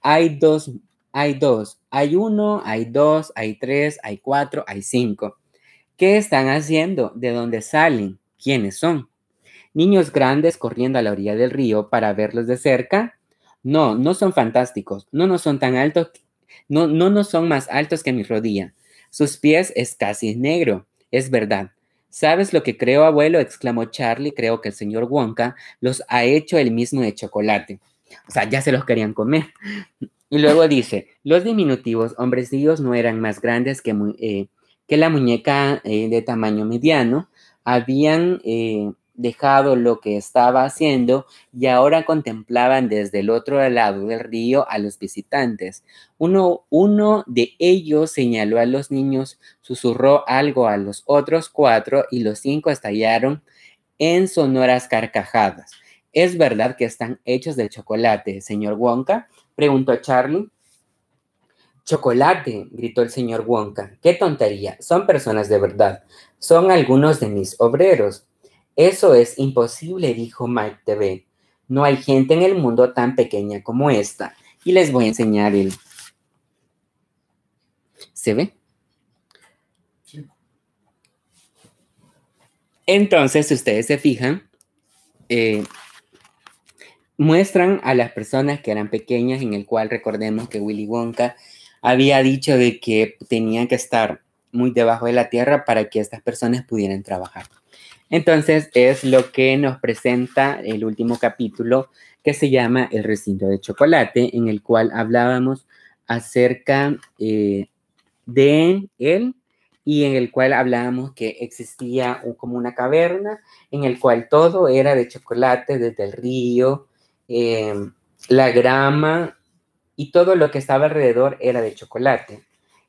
hay dos, hay dos, hay uno, hay dos, hay tres, hay cuatro, hay cinco. ¿Qué están haciendo? ¿De dónde salen? ¿Quiénes son? ¿Niños grandes corriendo a la orilla del río para verlos de cerca? No, no son fantásticos, no nos son tan altos, no, no nos son más altos que mi rodilla. Sus pies es casi negro, es verdad. ¿Sabes lo que creo, abuelo? exclamó Charlie. Creo que el señor Wonka los ha hecho el mismo de chocolate. O sea, ya se los querían comer. Y luego dice, los diminutivos hombrecillos no eran más grandes que, eh, que la muñeca eh, de tamaño mediano. Habían eh, dejado lo que estaba haciendo y ahora contemplaban desde el otro lado del río a los visitantes. uno de ellos señaló a los niños, susurró algo a los otros cuatro y los cinco estallaron en sonoras carcajadas. ¿Es verdad que están hechos de chocolate, señor Wonka? preguntó Charlie. Chocolate, gritó el señor Wonka. ¡Qué tontería! Son personas de verdad. Son algunos de mis obreros. Eso es imposible, dijo Mike TV. No hay gente en el mundo tan pequeña como esta. Y les voy a enseñar el... ¿Se ve? Entonces, si ustedes se fijan, eh, muestran a las personas que eran pequeñas, en el cual recordemos que Willy Wonka había dicho de que tenían que estar muy debajo de la tierra para que estas personas pudieran trabajar. Entonces es lo que nos presenta el último capítulo que se llama El recinto de chocolate, en el cual hablábamos acerca eh, de él y en el cual hablábamos que existía como una caverna en el cual todo era de chocolate, desde el río, Em, la grama y todo lo que estaba alrededor era de chocolate.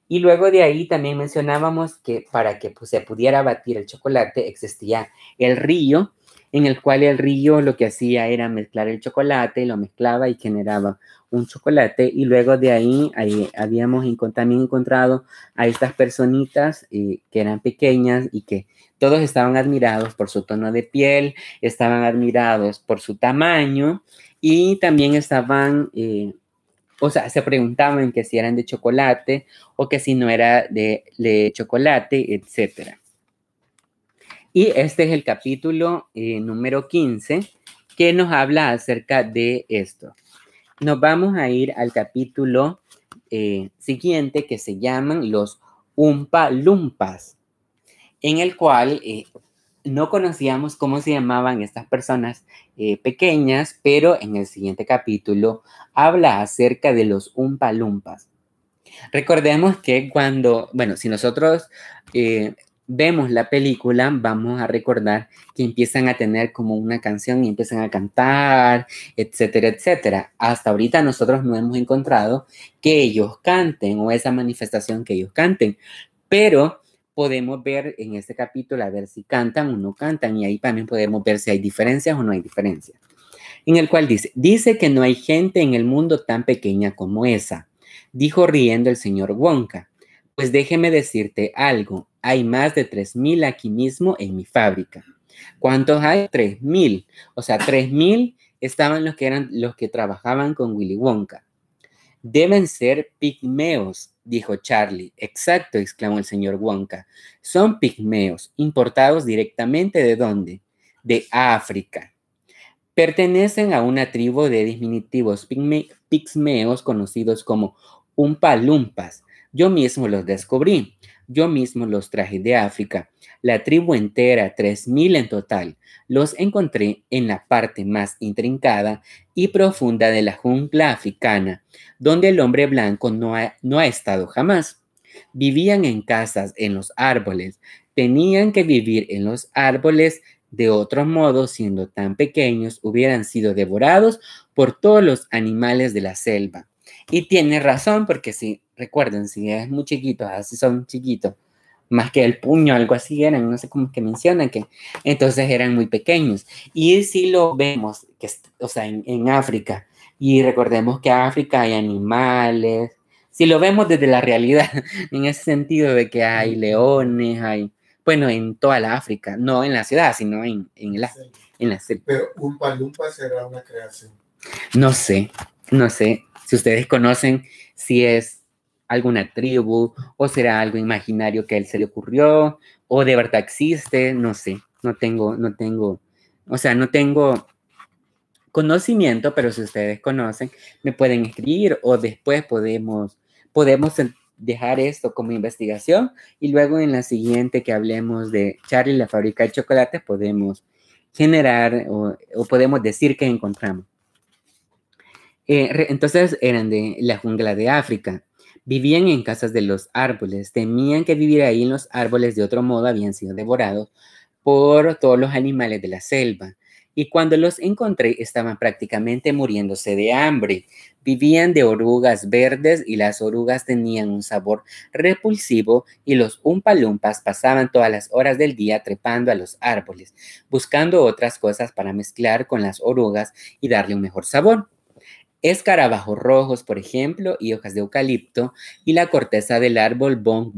Y luego de ahí también mencionábamos que para que pues, se pudiera batir el chocolate existía el río, en el cual el río lo que hacía era mezclar el chocolate, lo mezclaba y generaba un chocolate y luego de ahí, ahí habíamos también encontrado a estas personitas eh, que eran pequeñas y que todos estaban admirados por su tono de piel, estaban admirados por su tamaño y también estaban, eh, o sea, se preguntaban que si eran de chocolate o que si no era de, chocolate, etc. Y este es el capítulo eh, número 15 que nos habla acerca de esto nos vamos a ir al capítulo eh, siguiente que se llaman los Umpa Lumpas, en el cual eh, no conocíamos cómo se llamaban estas personas eh, pequeñas, pero en el siguiente capítulo habla acerca de los Umpa Lumpas. Recordemos que cuando, bueno, si nosotros vemos la película, vamos a recordar que empiezan a tener como una canción y empiezan a cantar, etcétera, etcétera. Hasta ahorita nosotros no hemos encontrado que ellos canten o esa manifestación que ellos canten, pero podemos ver en este capítulo a ver si cantan o no cantan y ahí también podemos ver si hay diferencias o no hay diferencias. En el cual dice, dice que no hay gente en el mundo tan pequeña como esa, dijo riendo el señor Wonka pues déjeme decirte algo, hay más de 3.000 aquí mismo en mi fábrica. ¿Cuántos hay? 3.000. O sea, 3.000 estaban los que eran los que trabajaban con Willy Wonka. Deben ser pigmeos, dijo Charlie. Exacto, exclamó el señor Wonka. Son pigmeos, importados directamente de dónde? De África. Pertenecen a una tribu de diminutivos pigmeos conocidos como umpalumpas, yo mismo los descubrí, yo mismo los traje de África. La tribu entera, 3.000 en total, los encontré en la parte más intrincada y profunda de la jungla africana, donde el hombre blanco no ha, no ha estado jamás. Vivían en casas, en los árboles, tenían que vivir en los árboles, de otro modo, siendo tan pequeños, hubieran sido devorados por todos los animales de la selva. Y tiene razón, porque si recuerden, si es muy chiquito, así son chiquitos, más que el puño, algo así eran, no sé cómo es que mencionan que entonces eran muy pequeños. Y si lo vemos, que, o sea, en, África, y recordemos que en África hay animales, si lo vemos desde la realidad, [LAUGHS] en ese sentido de que hay leones, hay, bueno, en toda la África, no en la ciudad, sino en, la, Pero un palumpa será una creación. No sé, no sé. Si ustedes conocen si es alguna tribu, o será algo imaginario que a él se le ocurrió, o de verdad existe, no sé, no tengo, no tengo, o sea, no tengo conocimiento, pero si ustedes conocen, me pueden escribir o después podemos, podemos dejar esto como investigación y luego en la siguiente que hablemos de Charlie, la fábrica de chocolates, podemos generar o, podemos decir que encontramos. Eh, entonces eran de la jungla de África. Vivían en casas de los árboles, temían que vivir ahí en los árboles de otro modo habían sido devorados por todos los animales de la selva. Y cuando los encontré estaban prácticamente muriéndose de hambre. Vivían de orugas verdes y las orugas tenían un sabor repulsivo y los umpalumpas pasaban todas las horas del día trepando a los árboles, buscando otras cosas para mezclar con las orugas y darle un mejor sabor escarabajos rojos, por ejemplo, y hojas de eucalipto, y la corteza del árbol bon,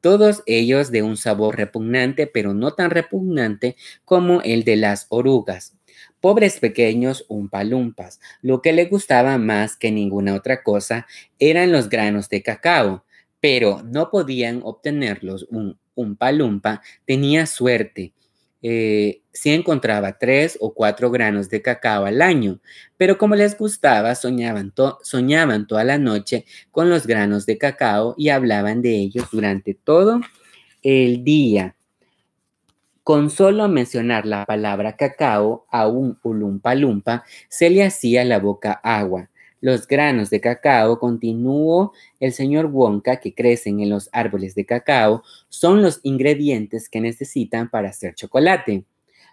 Todos ellos de un sabor repugnante, pero no tan repugnante como el de las orugas. Pobres pequeños umpalumpas, lo que les gustaba más que ninguna otra cosa eran los granos de cacao, pero no podían obtenerlos. Un umpalumpa tenía suerte eh, si encontraba tres o cuatro granos de cacao al año, pero como les gustaba, soñaban, soñaban toda la noche con los granos de cacao y hablaban de ellos durante todo el día. Con solo mencionar la palabra cacao a un ulumpa lumpa, se le hacía la boca agua los granos de cacao, continuó el señor Wonka, que crecen en los árboles de cacao, son los ingredientes que necesitan para hacer chocolate.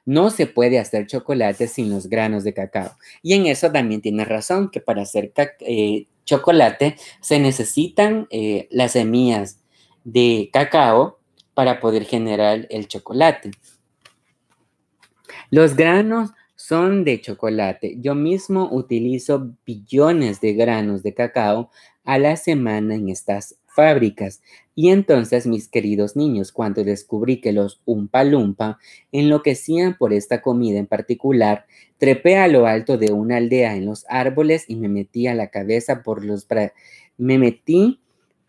No se puede hacer chocolate sin los granos de cacao. Y en eso también tiene razón, que para hacer eh, chocolate se necesitan eh, las semillas de cacao para poder generar el chocolate. Los granos son de chocolate. Yo mismo utilizo billones de granos de cacao a la semana en estas fábricas. Y entonces, mis queridos niños, cuando descubrí que los umpalumpa enloquecían por esta comida en particular, trepé a lo alto de una aldea en los árboles y me metí a la cabeza por los me metí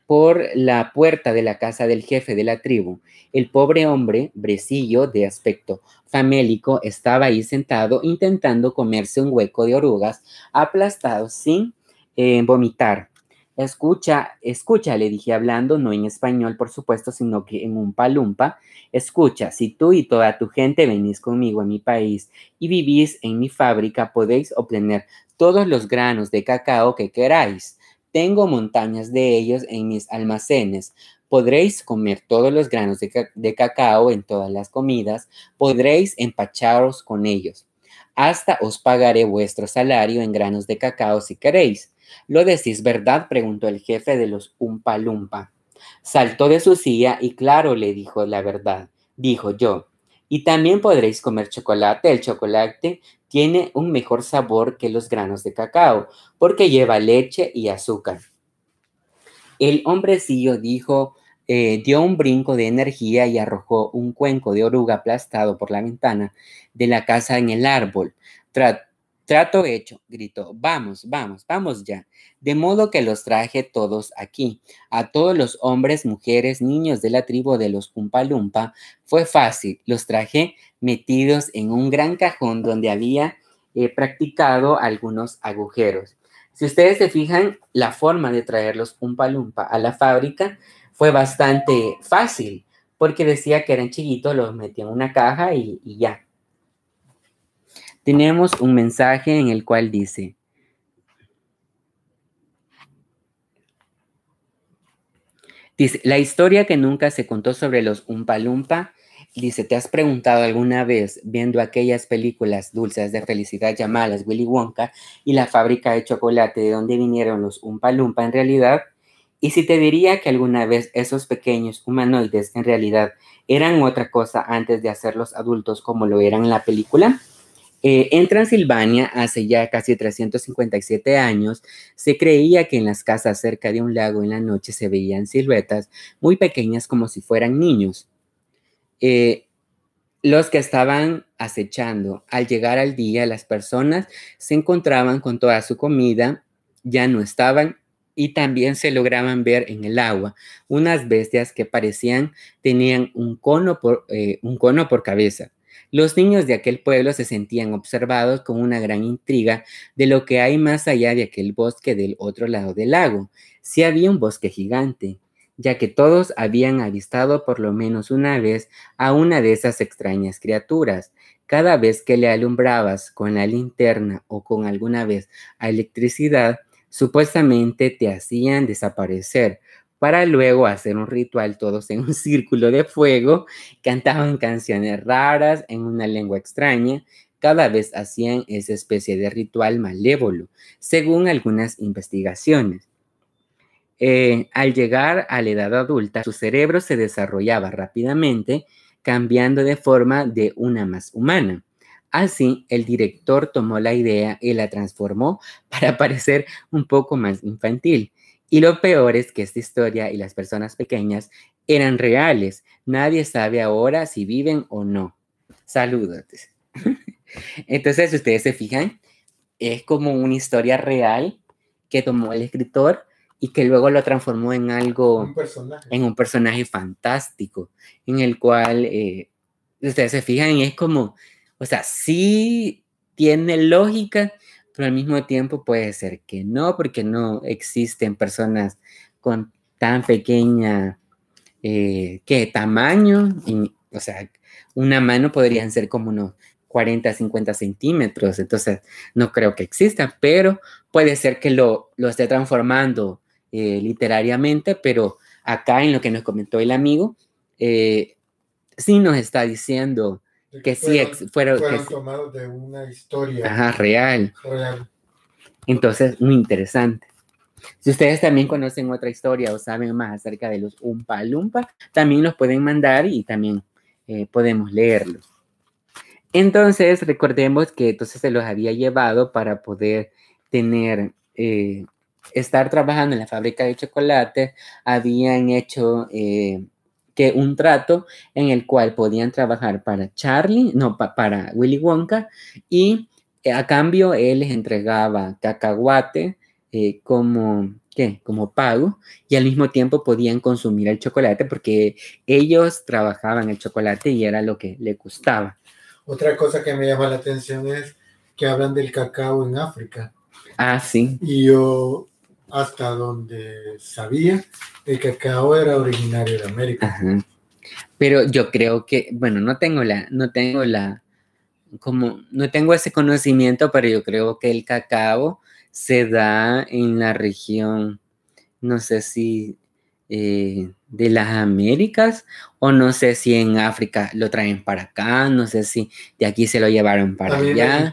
por la puerta de la casa del jefe de la tribu. El pobre hombre, brecillo, de aspecto famélico, estaba ahí sentado intentando comerse un hueco de orugas, aplastado sin eh, vomitar. Escucha, escucha, le dije hablando, no en español, por supuesto, sino que en un palumpa. Escucha, si tú y toda tu gente venís conmigo a mi país y vivís en mi fábrica, podéis obtener todos los granos de cacao que queráis tengo montañas de ellos en mis almacenes. Podréis comer todos los granos de, cacao en todas las comidas. Podréis empacharos con ellos. Hasta os pagaré vuestro salario en granos de cacao si queréis. ¿Lo decís verdad? preguntó el jefe de los Umpalumpa. Saltó de su silla y claro le dijo la verdad. Dijo yo, y también podréis comer chocolate. El chocolate tiene un mejor sabor que los granos de cacao porque lleva leche y azúcar. El hombrecillo dijo, eh, dio un brinco de energía y arrojó un cuenco de oruga aplastado por la ventana de la casa en el árbol. Trató Trato hecho, gritó, vamos, vamos, vamos ya. De modo que los traje todos aquí, a todos los hombres, mujeres, niños de la tribu de los Cumpalumpa. Fue fácil, los traje metidos en un gran cajón donde había eh, practicado algunos agujeros. Si ustedes se fijan, la forma de traer los Cumpalumpa a la fábrica fue bastante fácil, porque decía que eran chiquitos, los metió en una caja y ya tenemos un mensaje en el cual dice, dice, la historia que nunca se contó sobre los Umpalumpa, dice, ¿te has preguntado alguna vez viendo aquellas películas dulces de felicidad llamadas Willy Wonka y la fábrica de chocolate de dónde vinieron los Umpalumpa en realidad? Y si te diría que alguna vez esos pequeños humanoides en realidad eran otra cosa antes de hacerlos adultos como lo eran en la película? Eh, en Transilvania, hace ya casi 357 años, se creía que en las casas cerca de un lago en la noche se veían siluetas muy pequeñas como si fueran niños. Eh, los que estaban acechando, al llegar al día, las personas se encontraban con toda su comida, ya no estaban y también se lograban ver en el agua unas bestias que parecían tenían un cono eh, un cono por cabeza. Los niños de aquel pueblo se sentían observados con una gran intriga de lo que hay más allá de aquel bosque del otro lado del lago. Si había un bosque gigante, ya que todos habían avistado por lo menos una vez a una de esas extrañas criaturas. Cada vez que le alumbrabas con la linterna o con alguna vez a electricidad, supuestamente te hacían desaparecer, para luego hacer un ritual todos en un [LAUGHS] círculo de fuego, cantaban canciones raras en una lengua extraña, cada vez hacían esa especie de ritual malévolo, según algunas investigaciones. Eh, al llegar a la edad adulta, su cerebro se desarrollaba rápidamente, cambiando de forma de una más humana. Así, el director tomó la idea y la transformó [LAUGHS] para parecer un poco más infantil, y lo peor es que esta historia y las personas pequeñas eran reales. Nadie sabe ahora si viven o no. Saludos. [LAUGHS] Entonces, si ustedes se fijan, es como una historia real que tomó el escritor y que luego lo transformó en algo, en un personaje fantástico, en el cual, eh, ustedes se fijan, es como, o sea, sí tiene lógica, pero al mismo tiempo puede ser que no, porque no existen personas con tan pequeña eh, tamaño, o sea, una mano podrían ser como unos 40, 50 centímetros, entonces no creo que exista, pero puede ser que lo, esté transformando eh, literariamente, pero acá en lo que nos comentó el amigo, eh, sí nos está diciendo que, sí fueron, tomados de una historia ajá, real. Entonces, muy interesante. Si ustedes también conocen otra historia o saben más acerca de los Umpa Lumpa, también los pueden mandar y también eh, podemos leerlos. Entonces, recordemos que entonces se los había llevado para poder tener, eh, estar trabajando en la fábrica de chocolate, habían hecho eh, que un trato en el cual podían trabajar para Charlie, no, para Willy Wonka, y eh, a cambio él les entregaba cacahuate eh, como, ¿qué? como pago y al mismo tiempo podían consumir el chocolate porque ellos trabajaban el chocolate y era lo que le gustaba. Otra cosa que me llama la atención es que hablan del cacao en África. Ah, sí. Y yo hasta donde sabía, el cacao era originario de América. Pero yo creo que, bueno, no tengo la, no tengo la, como, no tengo ese conocimiento, pero yo creo que el cacao se da en la región, no sé si eh, de las Américas o no sé si en África lo traen para acá, no sé si de aquí se lo llevaron para allá.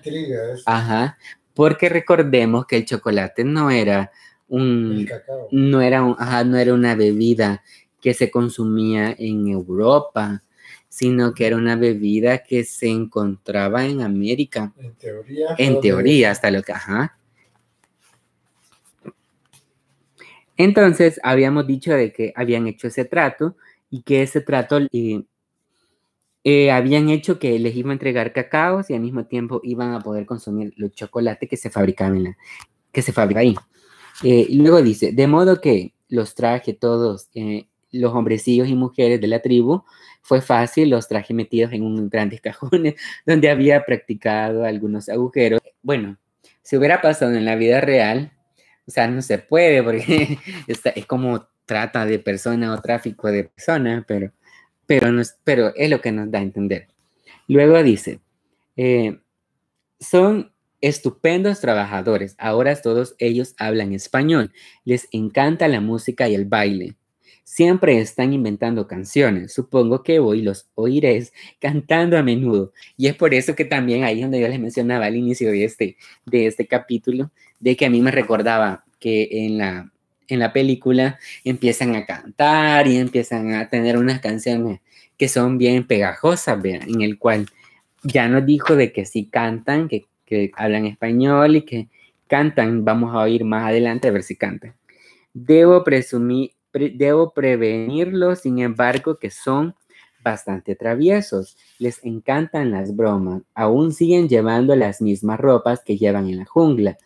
Ajá, porque recordemos que el chocolate no era no era no era una bebida que se consumía en Europa, sino que era una bebida que se encontraba en América. En teoría. En teoría, hasta lo que, ajá. Entonces, habíamos dicho de que habían hecho ese trato y que ese trato eh, habían hecho que les iba a entregar cacaos y al mismo tiempo iban a poder consumir los chocolates que se fabricaban en que se fabrica ahí. Eh, luego dice, de modo que los traje todos, eh, los hombrecillos y mujeres de la tribu, fue fácil, los traje metidos en un grandes [LAUGHS] cajones donde había practicado algunos agujeros. Bueno, si hubiera pasado en la vida real, o sea, no se puede porque [LAUGHS] está, es como trata de persona o tráfico de personas, pero, pero, pero es lo que nos da a entender. Luego dice, eh, son Estupendos trabajadores, ahora todos ellos hablan español, les encanta la música y el baile. Siempre están inventando canciones, supongo que hoy los oiréis cantando a menudo. Y es por eso que también ahí donde yo les mencionaba al inicio de este, de este capítulo, de que a mí me recordaba que en la, en la película empiezan a cantar y empiezan a tener unas canciones que son bien pegajosas, en el cual ya nos dijo de que si cantan, que que hablan español y que cantan. Vamos a oír más adelante a ver si cantan. Debo, presumir, debo prevenirlos, sin embargo, que son bastante traviesos. Les encantan las bromas. Aún siguen llevando las mismas ropas que llevan en la jungla.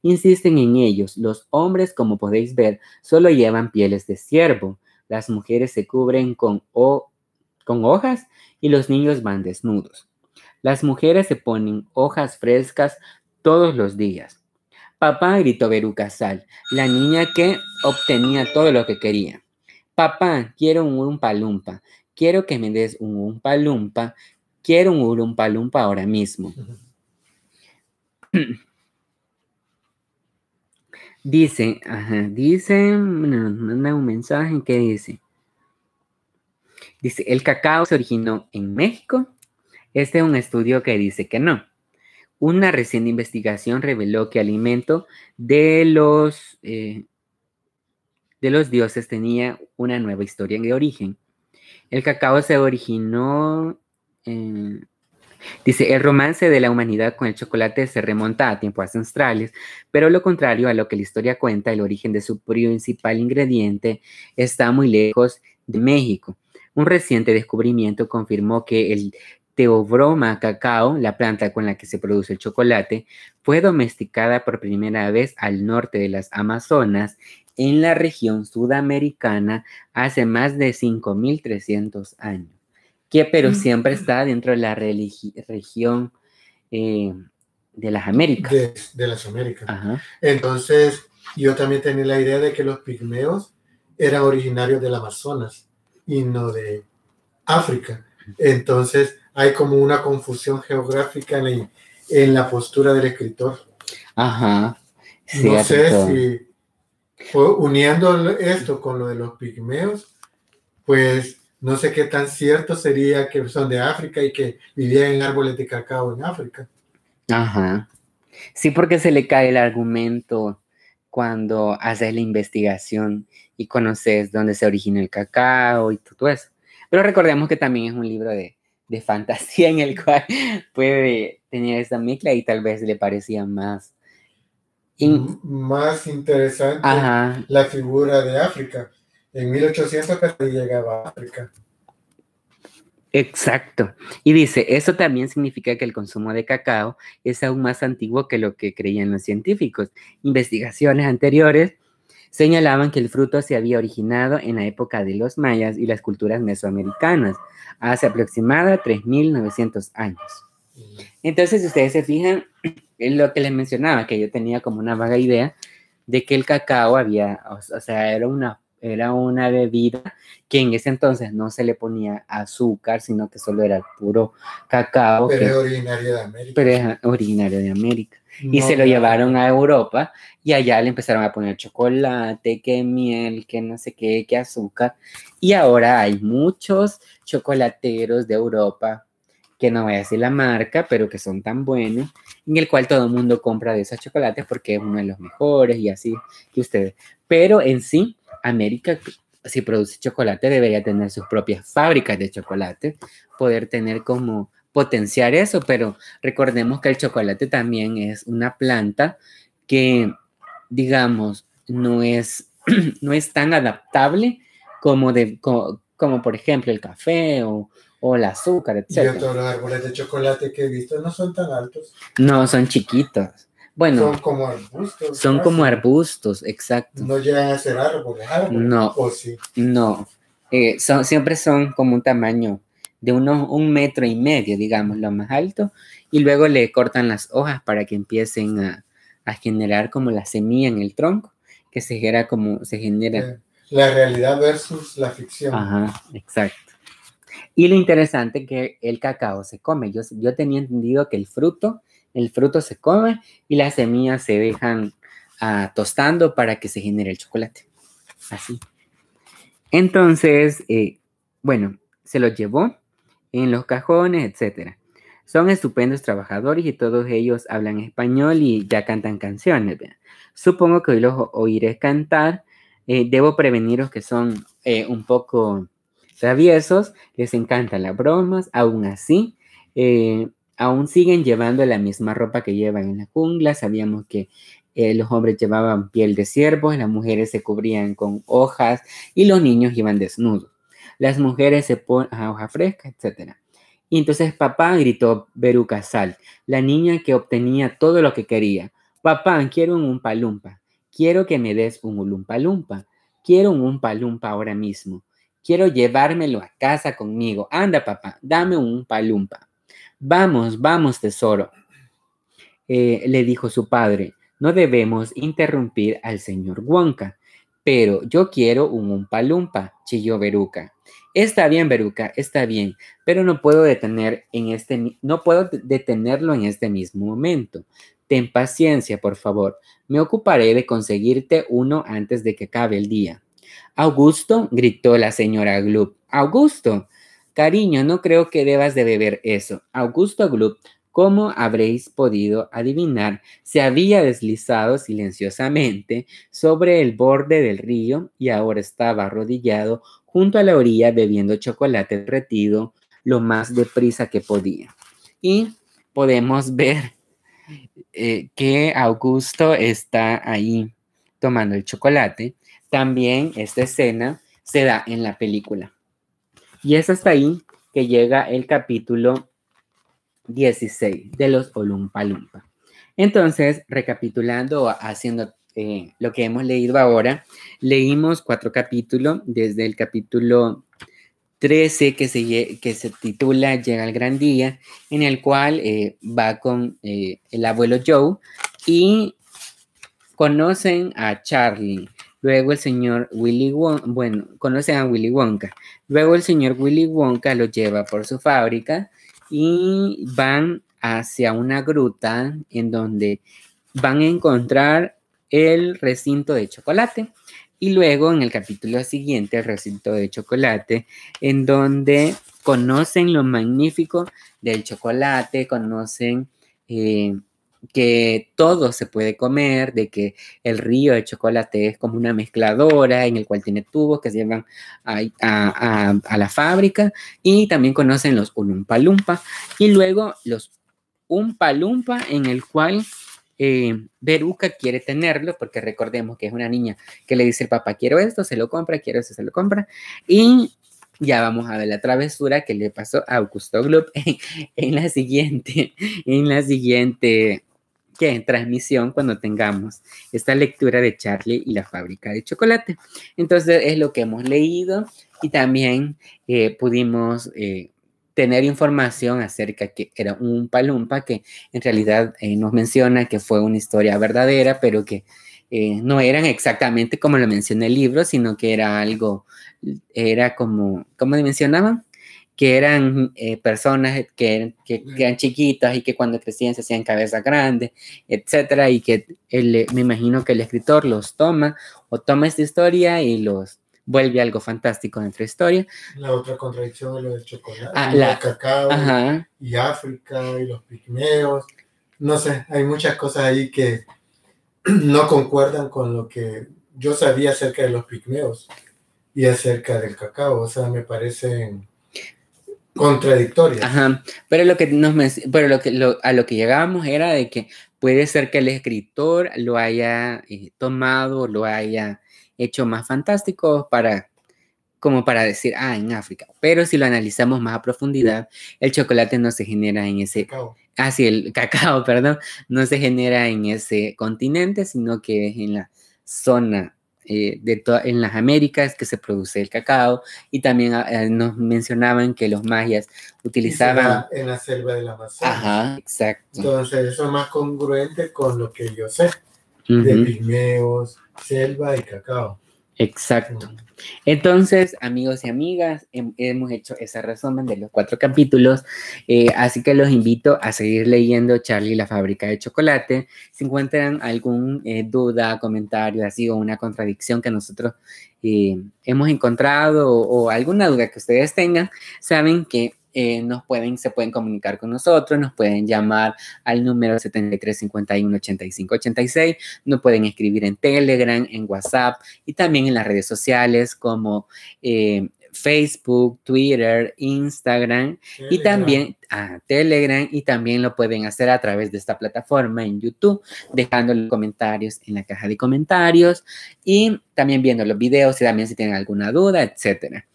Insisten en ellos. Los hombres, como podéis ver, solo llevan pieles de ciervo. Las mujeres se cubren con, o con hojas y los niños van desnudos. Las mujeres se ponen hojas frescas todos los días. Papá, gritó Verucasal, la niña que obtenía todo lo que quería. Papá, quiero un palumpa, Quiero que me des un palumpa, Quiero un palumpa ahora mismo. [CLEARS THROAT] dice, ajá, dice, manda un mensaje que dice. Dice, el cacao se originó en México este es un estudio que dice que no. Una reciente investigación reveló que alimento de los, eh, de los dioses tenía una nueva historia de origen. El cacao se originó, dice, el romance de la humanidad con el chocolate se remonta a tiempos ancestrales, pero lo contrario a lo que la historia cuenta, el origen de su principal ingrediente está muy lejos de México. Un reciente descubrimiento confirmó que el Teobroma cacao, la planta con la que se produce el chocolate, fue domesticada por primera vez al norte de las Amazonas, en la región sudamericana, hace más de 5.300 años, que pero mm. siempre está dentro de la región eh, de las Américas. De, las Américas. Entonces, yo también tenía la idea de que los pigmeos eran originarios del Amazonas y no de África. Entonces, hay como una confusión geográfica en, la postura del escritor. Ajá. No sé si uniendo esto con lo de los pigmeos, pues no sé qué tan cierto sería que son de África y que vivían en árboles de cacao en África. Ajá. Sí, porque se le cae el argumento cuando haces la investigación y conoces dónde se origina el cacao y todo eso. Pero recordemos que también es un libro de, de fantasía en el cual [LAUGHS] puede tener esta mezcla y tal vez le parecía más. Más interesante la figura de África. En 1800 casi llegaba África. Exacto. Y dice, eso también significa que el consumo de cacao es aún más antiguo que lo que creían los científicos. Investigaciones anteriores señalaban que el fruto se había originado en la época de los mayas y las culturas mesoamericanas, hace aproximadamente 3.900 años. Entonces, si ustedes se fijan, en lo que les mencionaba, que yo tenía como una vaga idea de que el cacao había, o sea, era una, era una bebida que en ese entonces no se le ponía azúcar, sino que solo era puro cacao. Pero es originario de América. Pero es de América. Y se lo llevaron a Europa y allá le empezaron a poner chocolate, que miel, que no sé qué, que azúcar. Y ahora hay muchos chocolateros de Europa, que no voy a decir la marca, pero que son tan buenos, en el cual todo el mundo compra de esos chocolates porque es uno de los mejores y así que ustedes. Pero en sí, América, si produce chocolate, debería tener sus propias fábricas de chocolate, poder tener como potenciar eso, pero recordemos que el chocolate también es una planta que, digamos, no es, [CLEARS THROAT] no es tan adaptable como, de, como, por ejemplo el café o, o el azúcar, etc. Yo todos los árboles de chocolate que he visto no son tan altos. No, son chiquitos. Bueno, son como arbustos. Son como arbustos, exacto. No llegan a ser árboles, No. No. Eh, son, siempre son como un tamaño de unos un metro y medio, digamos, lo más alto, y luego le cortan las hojas para que empiecen a, generar como la semilla en el tronco, que se genera como se genera. Eh, la realidad versus la ficción. Ajá, exacto. Y lo interesante es que el cacao se come. Yo, yo tenía entendido que el fruto, el fruto se come y las semillas se dejan ah, tostando para que se genere el chocolate. Así. Entonces, eh, bueno, se lo llevó en los cajones, etcétera. Son estupendos trabajadores y todos ellos hablan español y ya cantan canciones. Supongo que hoy los oiré cantar. Eh, debo preveniros que son eh, un poco traviesos, les encantan las bromas, aún así, eh, aún siguen llevando la misma ropa que llevan en la jungla. Sabíamos que los hombres llevaban piel de ciervos, las mujeres se cubrían con hojas y los niños iban desnudos las mujeres se ponen a hoja fresca, etc. Y entonces papá gritó sal". la niña que obtenía todo lo que quería. Papá, quiero un palumpa. Quiero que me des un palumpa. Quiero un palumpa ahora mismo. Quiero llevármelo a casa conmigo. Anda, papá, dame un palumpa. Vamos, vamos, tesoro. Eh, le dijo su padre, no debemos interrumpir al señor Wonka pero yo quiero un mumpalumpa chilló Beruca. Está bien, Beruca, está bien, pero no puedo detener en este no puedo detenerlo en este mismo momento. Ten paciencia, por favor. Me ocuparé de conseguirte uno antes de que acabe el día. Augusto, gritó la señora Gloop. Augusto, cariño, no creo que debas de beber eso. Augusto Glup como habréis podido adivinar, se había deslizado silenciosamente sobre el borde del río y ahora estaba arrodillado junto a la orilla bebiendo chocolate retido lo más deprisa que podía. Y podemos ver eh, que Augusto está ahí tomando el chocolate. También esta escena se da en la película. Y es hasta ahí que llega el capítulo 16 de los Olumpa Lumpa. Entonces, recapitulando, haciendo eh, lo que hemos leído ahora, leímos cuatro capítulos, desde el capítulo 13 que se, que se titula Llega el Gran Día, en el cual eh, va con eh, el abuelo Joe y conocen a Charlie. Luego el señor Willy Wonka, bueno, conocen a Willy Wonka. Luego el señor Willy Wonka lo lleva por su fábrica y van hacia una gruta en donde van a encontrar el recinto de chocolate. Y luego en el capítulo siguiente, el recinto de chocolate, en donde conocen lo magnífico del chocolate, conocen eh, que todo se puede comer, de que el río de chocolate es como una mezcladora en el cual tiene tubos que se llevan a, la fábrica y también conocen los Ulumpa Lumpa y luego los un Lumpa en el cual Beruca eh, quiere tenerlo porque recordemos que es una niña que le dice el papá quiero esto, se lo compra, quiero eso, se lo compra y ya vamos a ver la travesura que le pasó a Augusto Glob [LAUGHS] en la siguiente, en la siguiente que en transmisión cuando tengamos esta lectura de Charlie y la fábrica de chocolate. Entonces es lo que hemos leído y también eh, pudimos eh, tener información acerca que era un palumpa que en realidad eh, nos menciona que fue una historia verdadera, pero que no eran exactamente como lo menciona el libro, sino que era algo, era como, ¿cómo mencionaban? que eran eh, personas que, eran chiquitas y que cuando crecían se hacían cabezas grandes, etcétera, y que me imagino que el escritor los toma o toma esta historia y los vuelve algo fantástico dentro de historia. La otra contradicción de lo del chocolate, ah, y el cacao, y África, y los pigmeos, no sé, hay muchas cosas ahí que [CLEARS THROAT] no concuerdan con lo que yo sabía acerca de los pigmeos y acerca del cacao, o sea, me parecen contradictoria. Ajá, pero lo que nos pero lo que a lo que llegábamos era de que puede ser que el escritor lo haya eh, tomado, lo haya hecho más fantástico para como para decir, ah, en África. Pero si lo analizamos más a profundidad, el chocolate no se genera en ese ah, el cacao, [LAUGHS] perdón, no se genera en ese continente, sino que es en la zona eh, en las Américas que se produce el cacao y también ah, eh, nos mencionaban que los mayas utilizaban... En la selva de la Amazonia. Ajá, exacto. Entonces eso es más congruente con lo que yo sé de pigmeos, selva y cacao. Exacto. Entonces, amigos y amigas, hemos hecho ese resumen de los cuatro capítulos, eh, así que los invito a seguir leyendo Charlie la fábrica de chocolate. Si encuentran alguna eh, duda, comentario así o una contradicción que nosotros eh, hemos encontrado o alguna duda que ustedes tengan, saben que eh, nos pueden, se pueden comunicar con nosotros, nos pueden llamar al número 7351-8586, nos pueden escribir en Telegram, en WhatsApp y también en las redes sociales como eh, Facebook, Twitter, Instagram y también a ah, Telegram y también lo pueden hacer a través de esta plataforma en YouTube, dejando los comentarios en la caja de comentarios y también viendo los videos y también si tienen alguna duda, etcétera.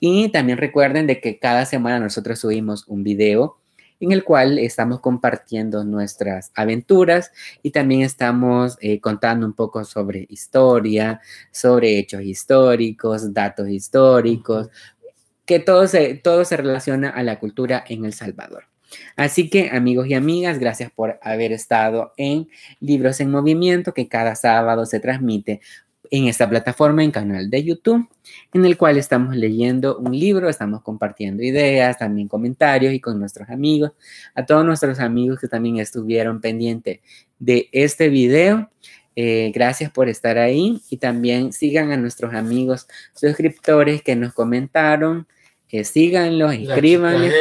Y también recuerden de que cada semana nosotros subimos un video en el cual estamos compartiendo nuestras aventuras y también estamos eh, contando un poco sobre historia, sobre hechos históricos, datos históricos, que todo se, todo se relaciona a la cultura en El Salvador. Así que amigos y amigas, gracias por haber estado en Libros en Movimiento, que cada sábado se transmite en esta plataforma, en canal de YouTube, en el cual estamos leyendo un libro, estamos compartiendo ideas, también comentarios y con nuestros amigos, a todos nuestros amigos que también estuvieron pendientes de este video. Eh, gracias por estar ahí y también sigan a nuestros amigos suscriptores que nos comentaron. Que síganlos, escríbanles.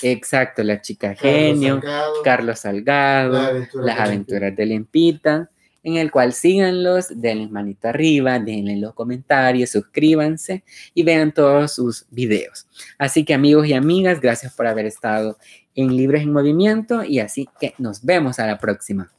Exacto, la chica genio, Carlos Salgado, las aventuras de limpita en el cual síganlos, denle manito arriba, denle los comentarios, suscríbanse y vean todos sus videos. Así que amigos y amigas, gracias por haber estado en Libres en Movimiento y así que nos vemos a la próxima.